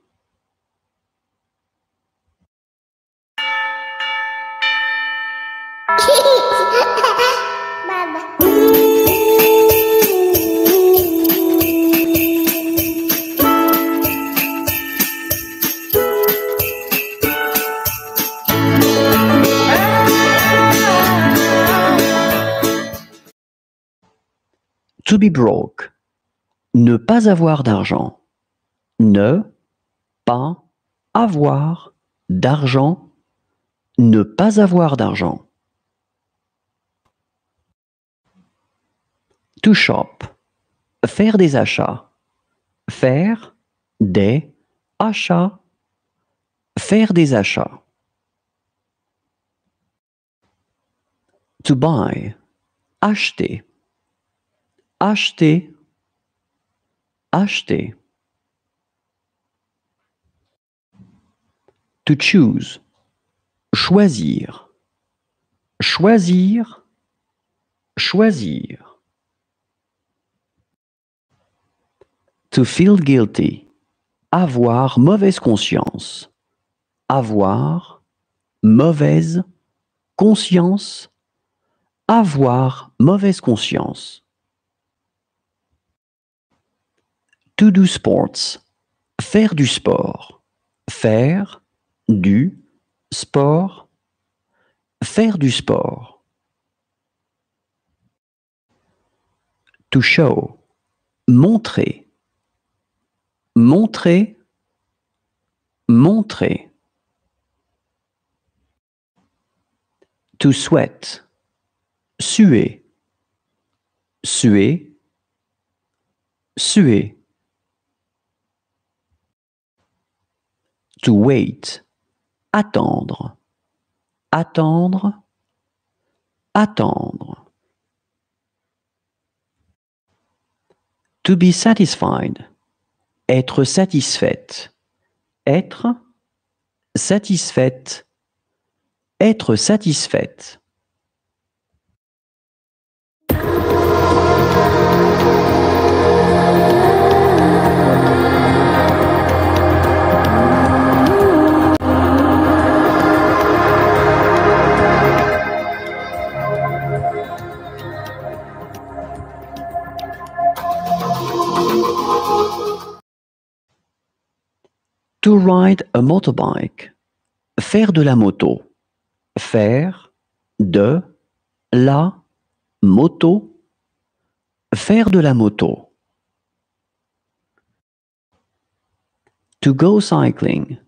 To be broke. Ne pas avoir d'argent. Ne pas avoir d'argent. Ne pas avoir d'argent. To shop. Faire des achats. Faire des achats. Faire des achats. To buy. Acheter acheter, acheter. To choose, choisir, choisir, choisir. To feel guilty, avoir mauvaise conscience, avoir mauvaise conscience, avoir mauvaise conscience. To do sports. Faire du sport. Faire du sport. Faire du sport. To show. Montrer. Montrer. Montrer. To sweat. Suer. Suer. Suer. to wait, attendre, attendre, attendre. To be satisfied, être satisfaite, être satisfaite, être satisfaite. To ride a motorbike. Faire de la moto. Faire de la moto. Faire de la moto. To go cycling.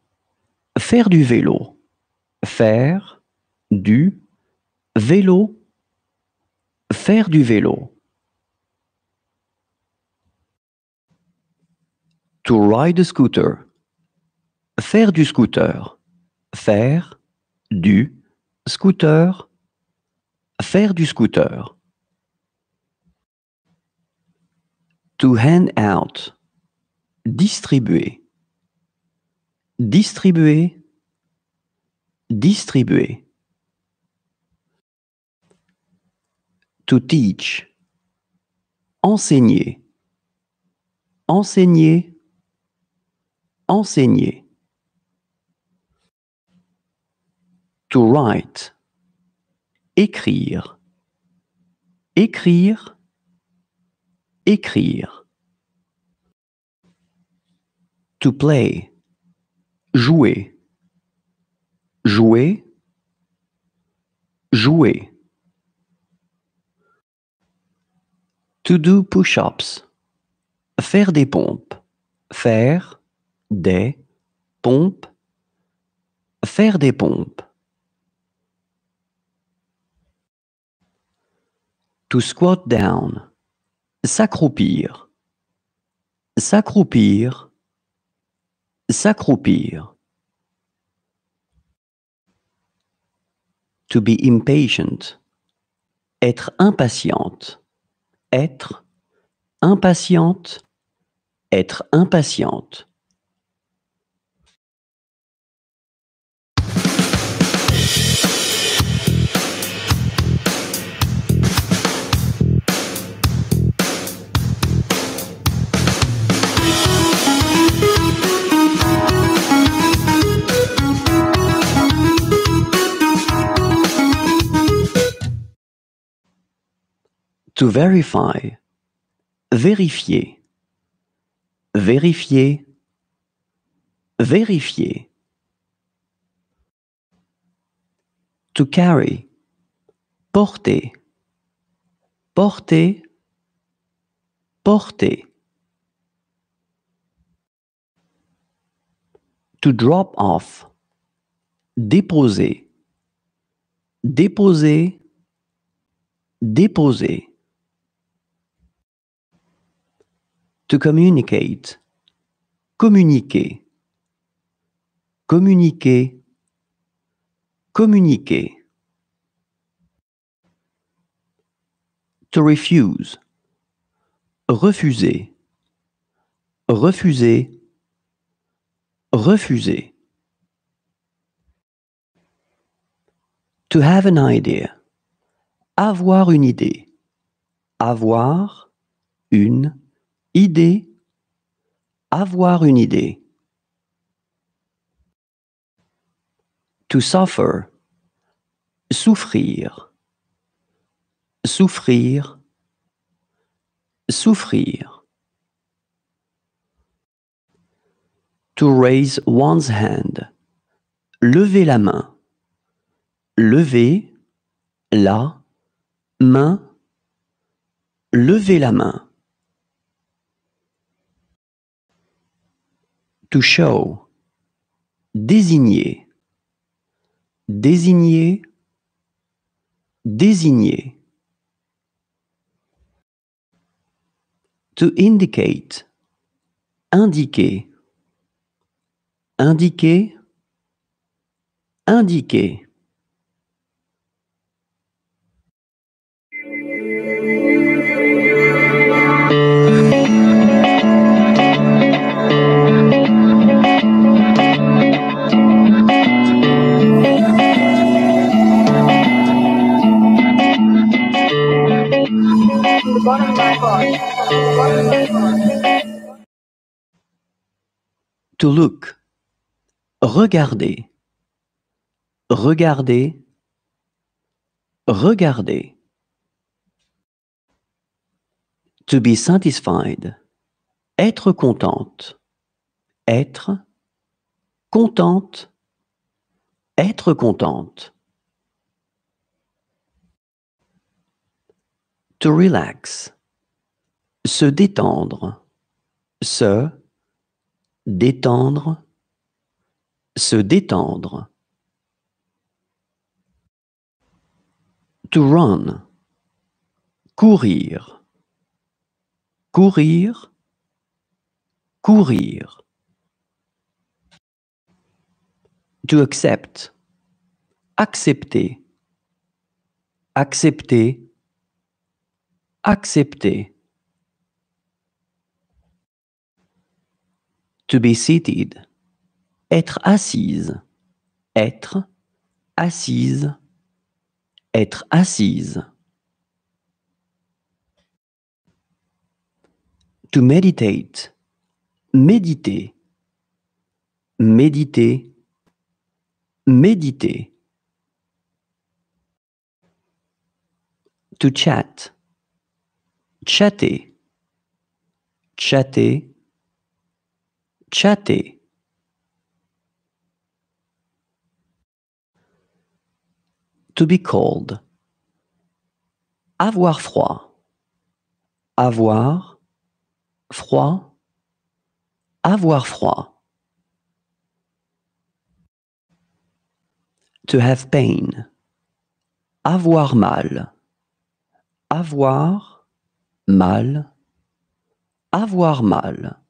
Faire du vélo. Faire du vélo. Faire du vélo. To ride a scooter Faire du scooter. Faire du scooter. Faire du scooter. To hand out. Distribuer. Distribuer. Distribuer. To teach. Enseigner. Enseigner. Enseigner. to write. Écrire. Écrire. Écrire. To play. Jouer. Jouer. Jouer. To do push-ups. Faire des pompes. Faire des pompes. Faire des pompes. To squat down. S'accroupir. S'accroupir. S'accroupir. To be impatient. Être impatiente. Être impatiente. Être impatiente. To verify. Vérifier. Vérifier. Vérifier. To carry. Porter. Porter. Porter. To drop off. Déposer. Déposer. Déposer. To communicate. Communiquer. Communiquer. Communiquer. To refuse. Refuser. Refuser. Refuser. To have an idea. Avoir une idée. Avoir une idée, avoir une idée. To suffer, souffrir, souffrir, souffrir. To raise one's hand, lever la main, lever la main, lever la main. to show, désigner, désigner, désigner. To indicate, indiquer, indiquer, indiquer. To look. Regarder. Regarder. Regarder. To be satisfied. Être contente. Être contente. Être contente. To relax se détendre, se détendre, se détendre. To run, courir, courir, courir. To accept, accepter, accepter, accepter. To be seated. Être assise. Être assise. Être assise. To meditate. Méditer. Méditer. Méditer. To chat. Chatter. Chatter chatter to be cold avoir froid avoir froid avoir froid to have pain avoir mal avoir mal avoir mal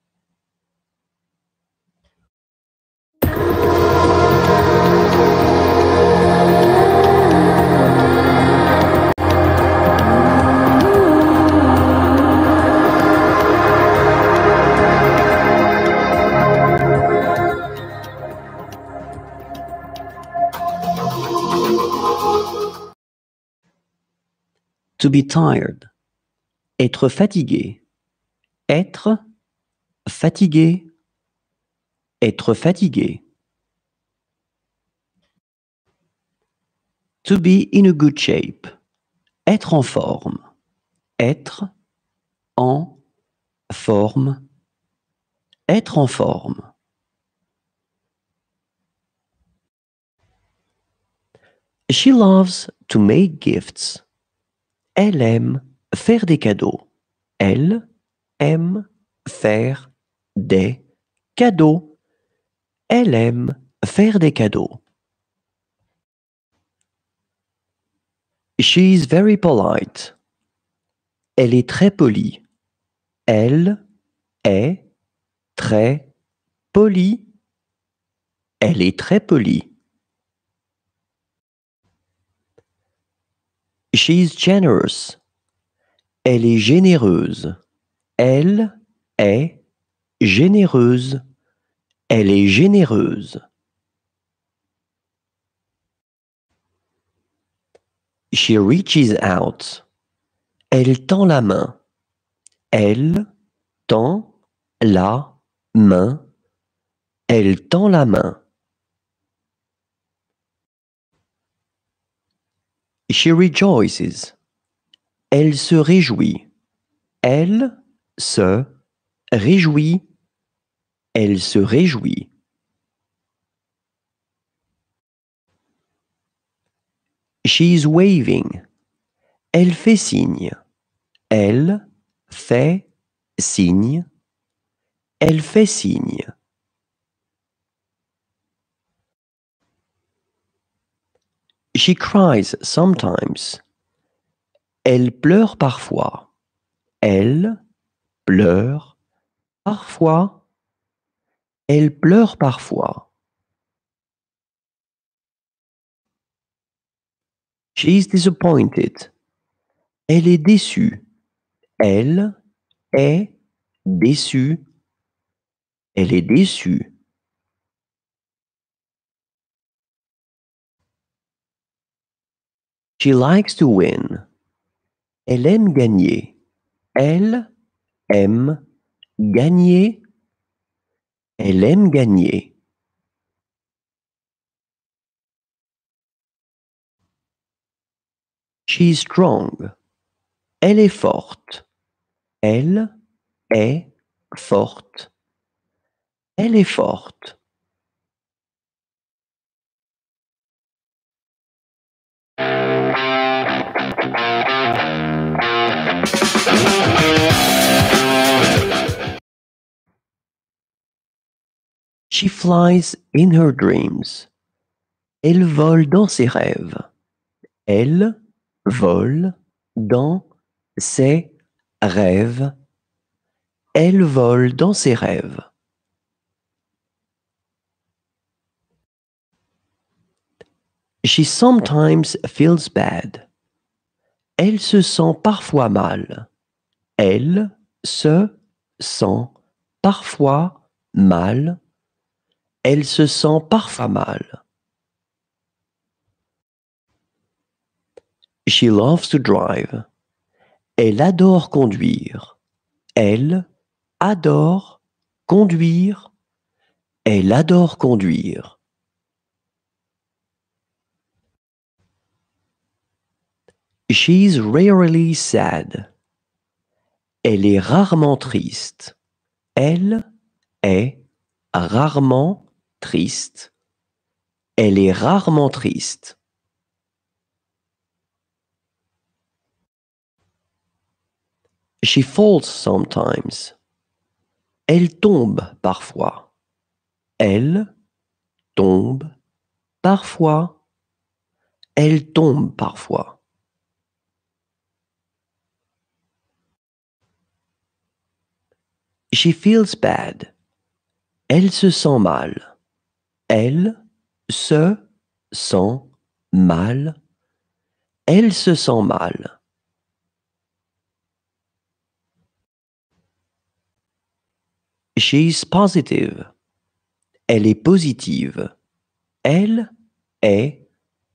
To be tired. Être fatigué. Être fatigué. Être fatigué. To be in a good shape. Être en forme. Être en forme. Être en forme. She loves to make gifts. Elle aime faire des cadeaux. Elle aime faire des cadeaux. Elle aime faire des cadeaux. She is very polite. Elle est très polie. Elle est très polie. Elle est très polie. She's generous. Elle est généreuse. Elle est généreuse. Elle est généreuse. She reaches out. Elle tend la main. Elle tend la main. Elle tend la main. She rejoices. Elle se réjouit. Elle se réjouit. Elle se réjouit. She is waving. Elle fait signe. Elle fait signe. Elle fait signe. She cries sometimes. Elle pleure parfois. Elle pleure parfois. Elle pleure parfois. She is disappointed. Elle est déçue. Elle est déçue. Elle est déçue. She likes to win. Elle aime gagner. Elle aime gagner. Elle aime gagner. strong. Elle est forte. Elle est forte. Elle est forte. She flies in her dreams. Elle vole dans ses rêves. Elle vole dans ses rêves. Elle vole dans ses rêves. She sometimes feels bad. Elle se sent parfois mal. Elle se sent parfois mal. Elle se sent parfois mal. She loves to drive. Elle adore conduire. Elle adore conduire. Elle adore conduire. She's rarely sad. Elle est rarement triste. Elle est rarement triste. Elle est rarement triste. She falls sometimes. Elle tombe parfois. Elle tombe parfois. Elle tombe parfois. She feels bad. Elle se sent mal. Elle se sent mal. Elle se sent mal. is positive. Elle est positive. Elle est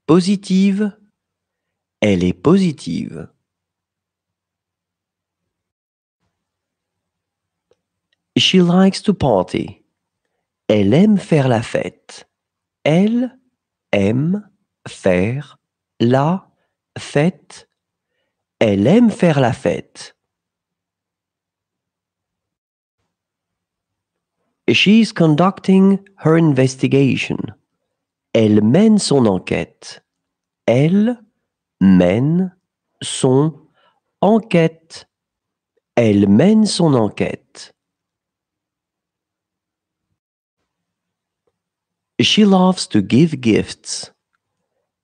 positive. Elle est positive. She likes to party. Elle aime faire la fête. Elle aime faire la fête. Elle aime faire la fête. She is conducting her investigation. Elle mène son enquête. Elle mène son enquête. Elle mène son enquête. She loves to give gifts.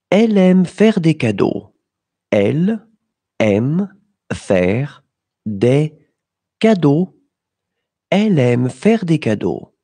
Elle aime faire des cadeaux. Elle aime faire des cadeaux. Elle aime faire des cadeaux.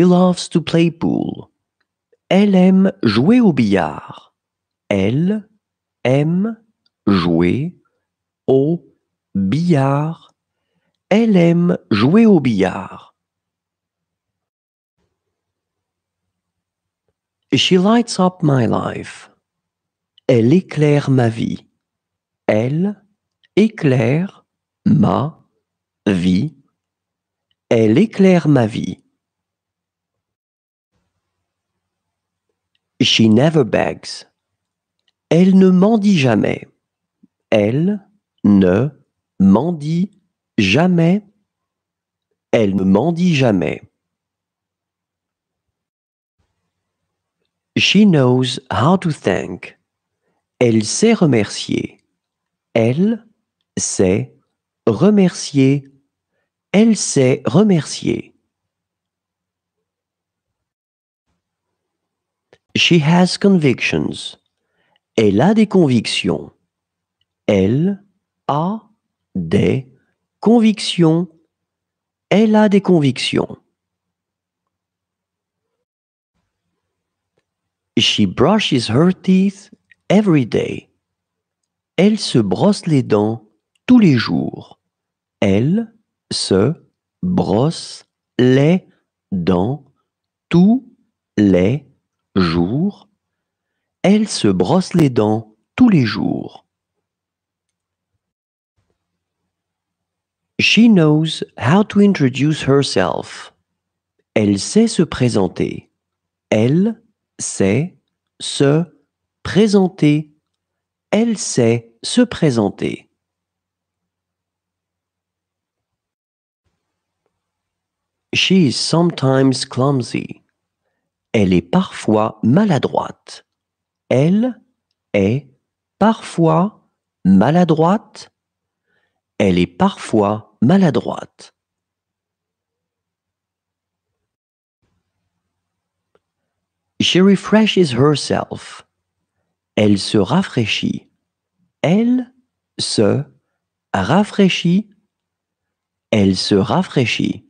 She loves to play pool. Elle aime jouer au billard. Elle aime jouer au billard. Elle aime jouer au billard. She lights up my life. Elle éclaire ma vie. Elle éclaire ma vie. Elle éclaire ma vie. She never begs. Elle ne mendie jamais. Elle ne mendie jamais. Elle ne mendie jamais. She knows how to thank. Elle sait remercier. Elle sait remercier. Elle sait remercier. She has convictions. Elle a des convictions. Elle a des convictions. Elle a des convictions. She brushes her teeth every day. Elle se brosse les dents tous les jours. Elle se brosse les dents tous les Jour, elle se brosse les dents tous les jours. She knows how to introduce herself. Elle sait se présenter. Elle sait se présenter. Elle sait se présenter. She is sometimes clumsy. Elle est parfois maladroite. Elle est parfois maladroite. Elle est parfois maladroite. She refreshes herself. Elle se rafraîchit. Elle se rafraîchit. Elle se rafraîchit.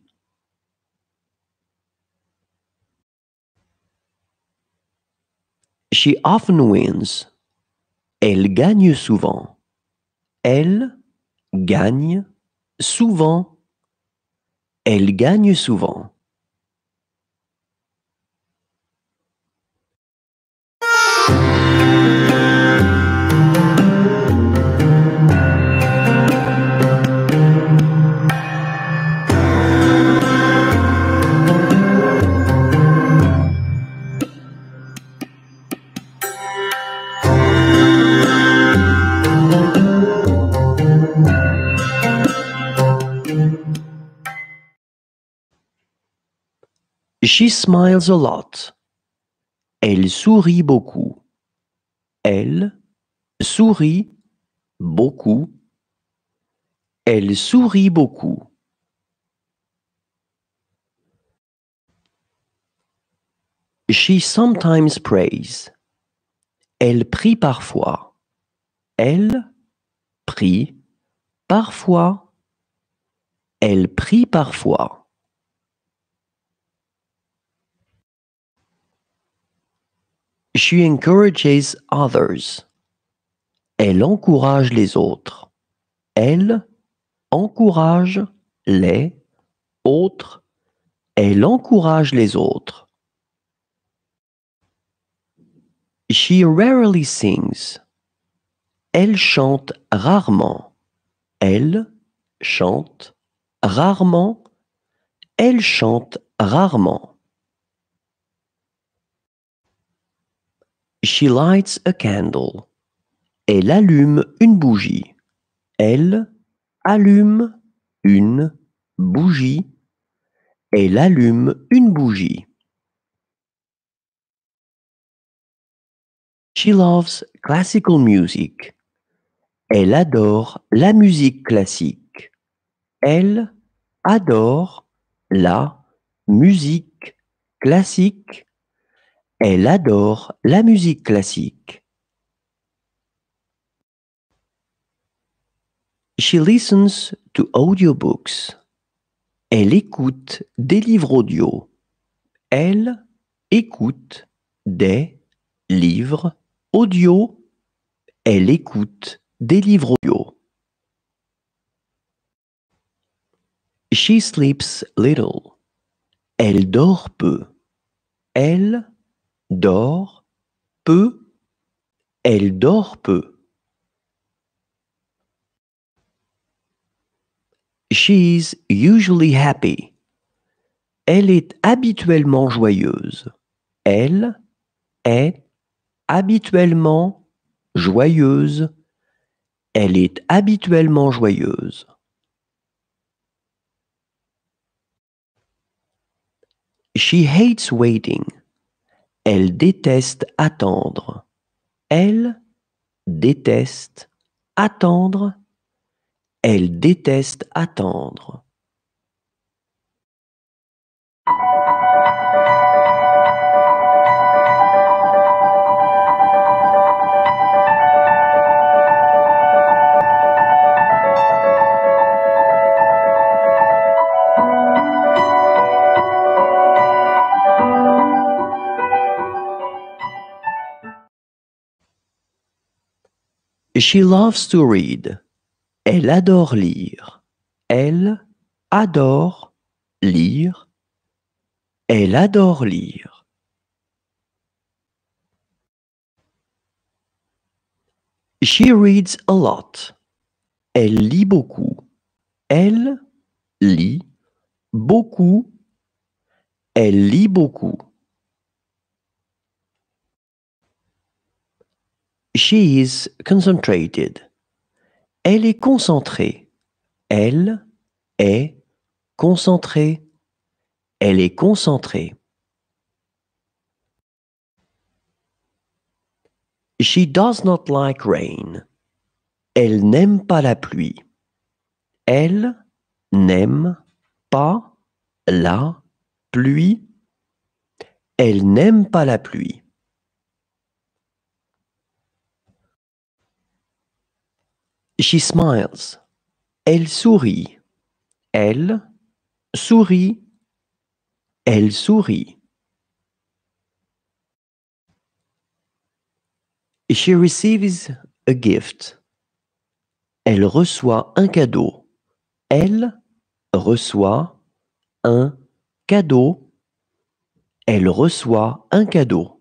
She often wins. Elle gagne souvent. Elle gagne souvent. Elle gagne souvent. She smiles a lot. Elle sourit beaucoup. Elle sourit beaucoup. Elle sourit beaucoup. She sometimes prays. Elle prie parfois. Elle prie parfois. Elle prie parfois. She encourages others. Elle encourage les autres. Elle encourage les autres. Elle encourage les autres. She rarely sings. Elle chante rarement. Elle chante rarement. Elle chante rarement. She lights a candle. Elle allume une bougie. Elle allume une bougie. Elle allume une bougie. She loves classical music. Elle adore la musique classique. Elle adore la musique classique. Elle adore la musique classique. She listens to audiobooks. Elle écoute des livres audio. Elle écoute des livres audio. Elle écoute des livres audio. She sleeps little. Elle dort peu. Elle dort peu, elle dort peu. She is usually happy. Elle est habituellement joyeuse. Elle est habituellement joyeuse. Elle est habituellement joyeuse. She hates waiting. Elle déteste attendre. Elle déteste attendre. Elle déteste attendre. She loves to read. Elle adore lire. Elle adore lire. Elle adore lire. She reads a lot. Elle lit beaucoup. Elle lit beaucoup. Elle lit beaucoup. She is concentrated. Elle est concentrée. Elle est concentrée. Elle est concentrée. She does not like rain. Elle n'aime pas la pluie. Elle n'aime pas la pluie. Elle n'aime pas la pluie. She smiles. Elle sourit. Elle sourit. Elle sourit. She receives a gift. Elle reçoit un cadeau. Elle reçoit un cadeau. Elle reçoit un cadeau.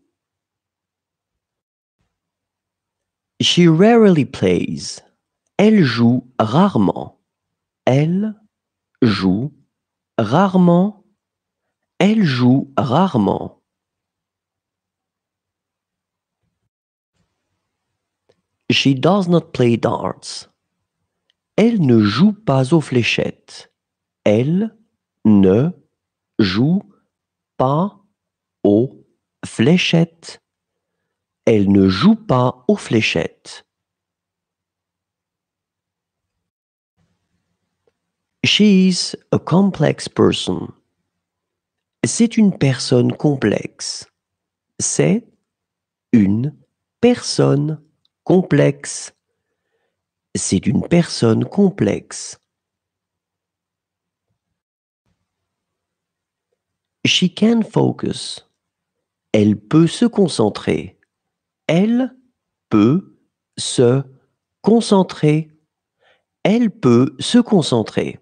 She rarely plays. Elle joue rarement. Elle joue rarement. Elle joue rarement. She does not play darts. Elle ne joue pas aux fléchettes. Elle ne joue pas aux fléchettes. Elle ne joue pas aux fléchettes. She is a complex person. C'est une personne complexe. C'est une personne complexe. C'est une personne complexe. She can focus. Elle peut se concentrer. Elle peut se concentrer. Elle peut se concentrer.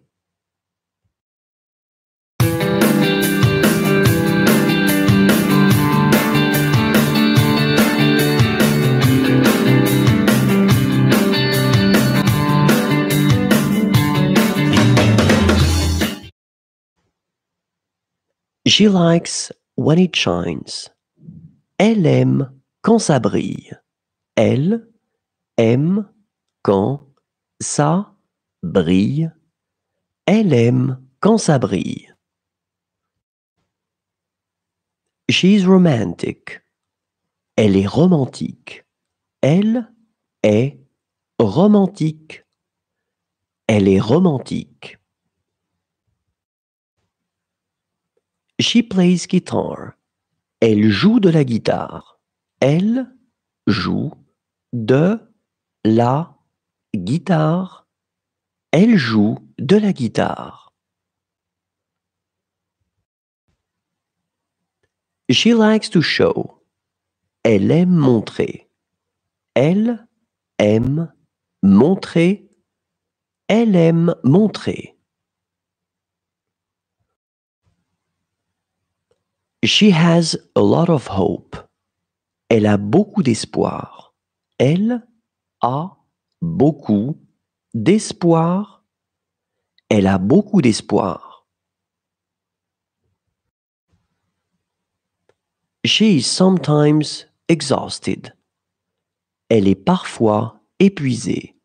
She likes when it shines. Elle aime quand ça brille. Elle aime quand ça brille. Elle aime quand ça brille. She's romantic. Elle est romantique. Elle est romantique. Elle est romantique. She plays guitar. Elle joue de la guitare. Elle joue de la guitare. Elle joue de la guitare. She likes to show. Elle aime montrer. Elle aime montrer. Elle aime montrer. She has a lot of hope. Elle a beaucoup d'espoir. Elle a beaucoup d'espoir. Elle a beaucoup d'espoir. She is sometimes exhausted. Elle est parfois épuisée.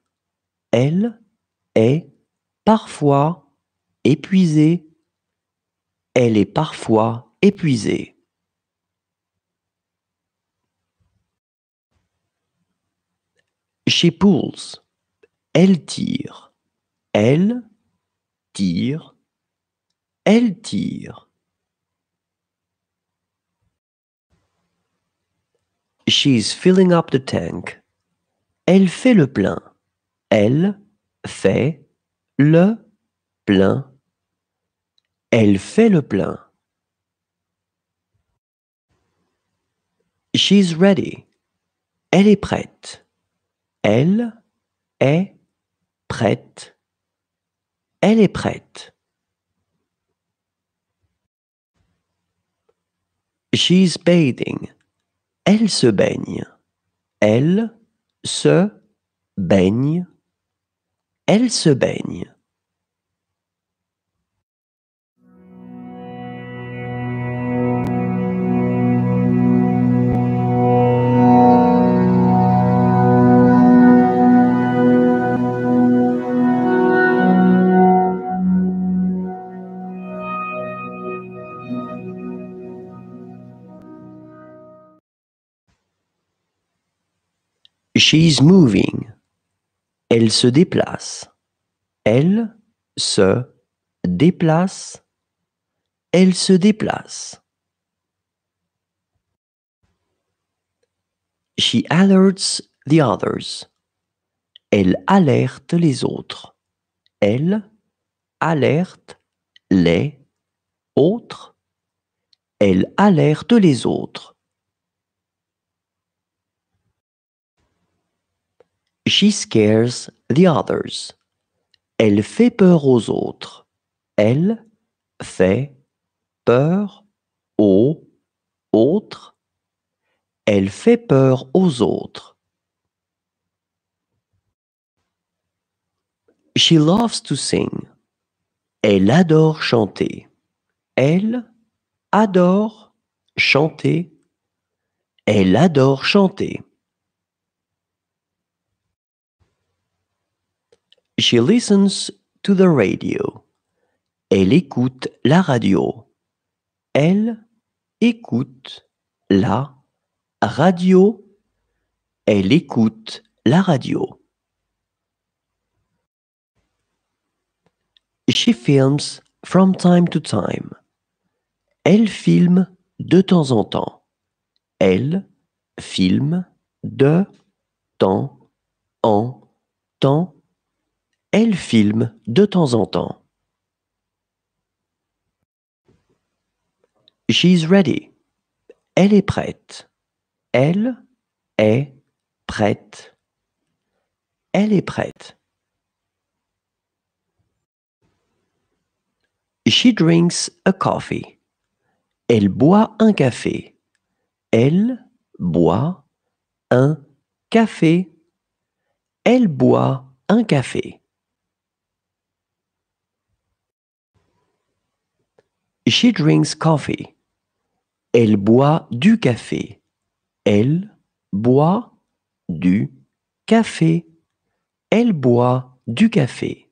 Elle est parfois épuisée. Elle est parfois épuisé She pulls. Elle tire. Elle tire. Elle tire. She's filling up the tank. Elle fait le plein. Elle fait le plein. Elle fait le plein. She's ready. Elle est prête. Elle est prête. Elle est prête. She's bathing. Elle se baigne. Elle se baigne. Elle se baigne. She's moving. Elle se déplace. Elle se déplace. Elle se déplace. She alerts the others. Elle alerte les autres. Elle alerte les autres. Elle alerte les autres. She scares the others. Elle fait peur aux autres. Elle fait peur aux autres. Elle fait peur aux autres. She loves to sing. Elle adore chanter. Elle adore chanter. Elle adore chanter. She listens to the radio. Elle écoute la radio. Elle écoute la radio. Elle écoute la radio. She films from time to time. Elle filme de temps en temps. Elle filme de temps en temps. Elle filme de temps en temps. She's ready. Elle est prête. Elle est prête. Elle est prête. She drinks a coffee. Elle boit un café. Elle boit un café. Elle boit un café. She drinks coffee. Elle boit du café. Elle boit du café. Elle boit du café.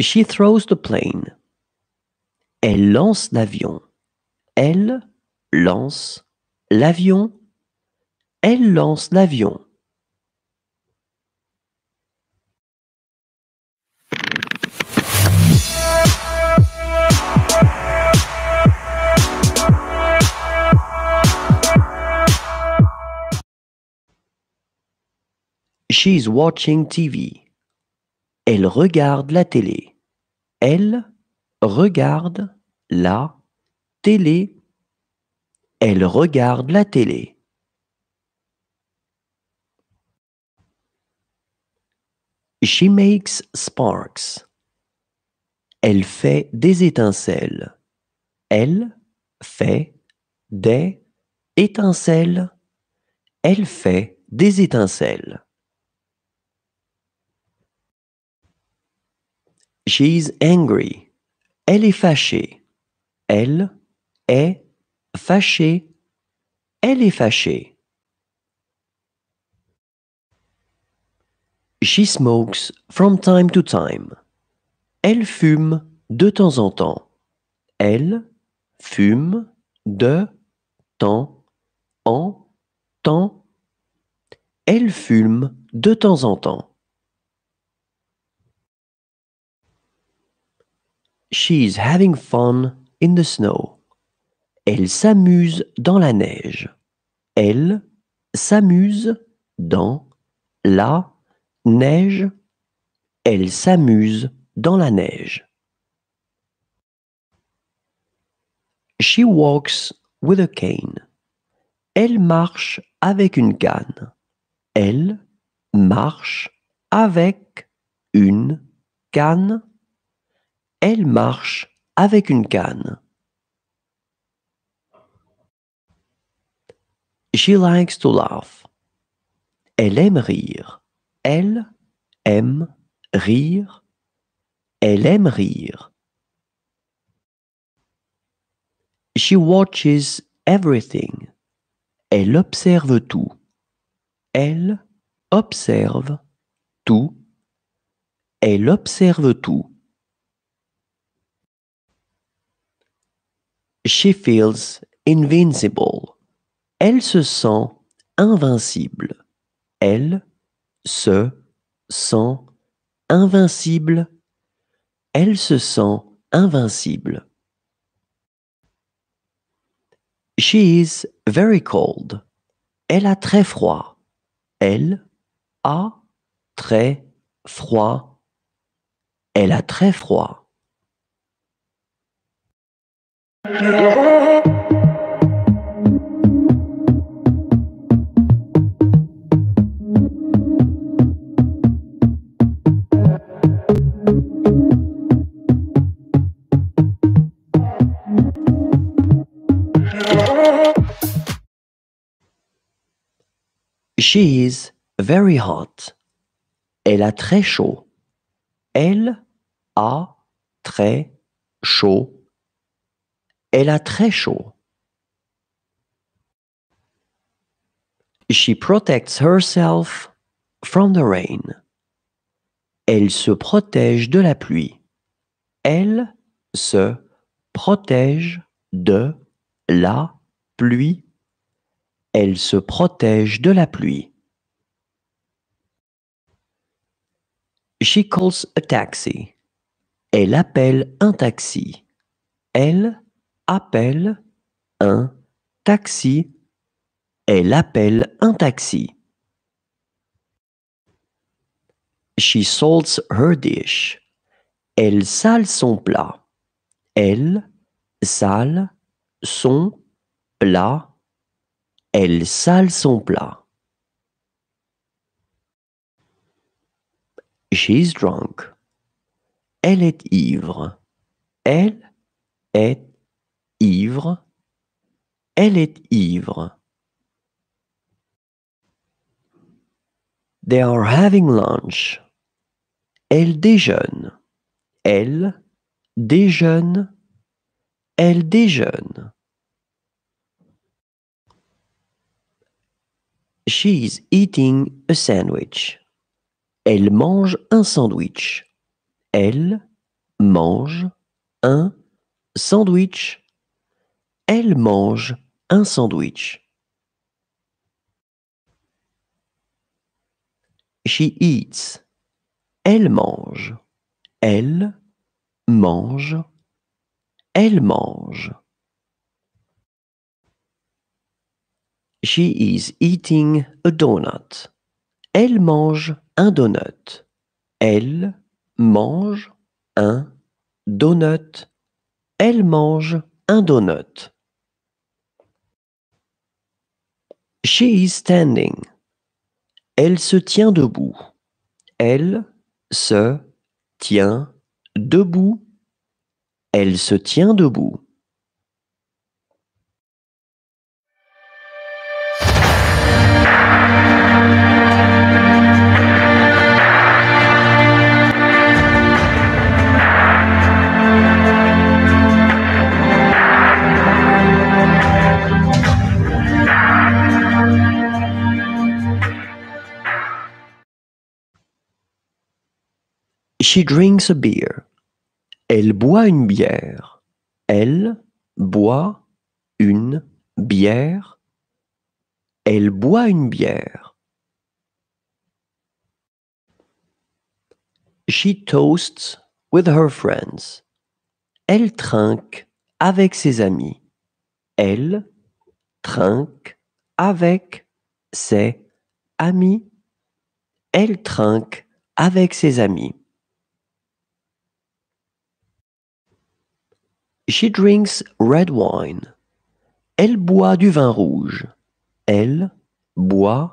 She throws the plane. Elle lance l'avion. Elle lance l'avion. Elle lance l'avion. She's watching TV. Elle regarde la télé. Elle regarde la télé. Elle regarde la télé. She makes sparks. Elle fait des étincelles. Elle fait des étincelles. Elle fait des étincelles. She's angry. Elle est fâchée. Elle est fâchée. Elle est fâchée. She smokes from time to time. Elle fume de temps en temps. Elle fume de temps en temps. Elle fume de temps en temps. She's having fun in the snow. Elle s'amuse dans la neige. Elle s'amuse dans la neige. Elle s'amuse dans la neige. She walks with a cane. Elle marche avec une canne. Elle marche avec une canne. Elle marche avec une canne. She likes to laugh. Elle aime rire. Elle aime rire. Elle aime rire. She watches everything. Elle observe tout. Elle observe tout. Elle observe tout. She feels invincible. Elle se sent invincible. Elle se sent invincible. Elle se sent invincible. She is very cold. Elle a très froid. Elle a très froid. Elle a très froid. She is very hot. Elle a très chaud. Elle a très chaud. Elle a très chaud. She protects herself from the rain. Elle se protège de la pluie. Elle se protège de la pluie. Elle se protège de la pluie. She calls a taxi. Elle appelle un taxi. Elle appelle un taxi. Elle appelle un taxi. She salts her dish. Elle sale son plat. Elle sale son plat. Elle sale son plat. She's drunk. Elle est ivre. Elle est ivre. Elle est ivre. They are having lunch. Elle déjeune. Elle déjeune. Elle déjeune. She is eating a sandwich. Elle mange un sandwich. Elle mange un sandwich. Elle mange un sandwich. She eats. Elle mange. Elle mange. Elle mange. She is eating a donut. Elle mange un donut. Elle mange un donut. Elle mange un donut. She is standing. Elle se tient debout. Elle se tient debout. Elle se tient debout. She drinks a beer. Elle boit une bière. Elle boit une bière. Elle boit une bière. She toasts with her friends. Elle trinque avec ses amis. Elle trinque avec ses amis. Elle trinque avec ses amis. She drinks red wine. Elle boit du vin rouge. Elle boit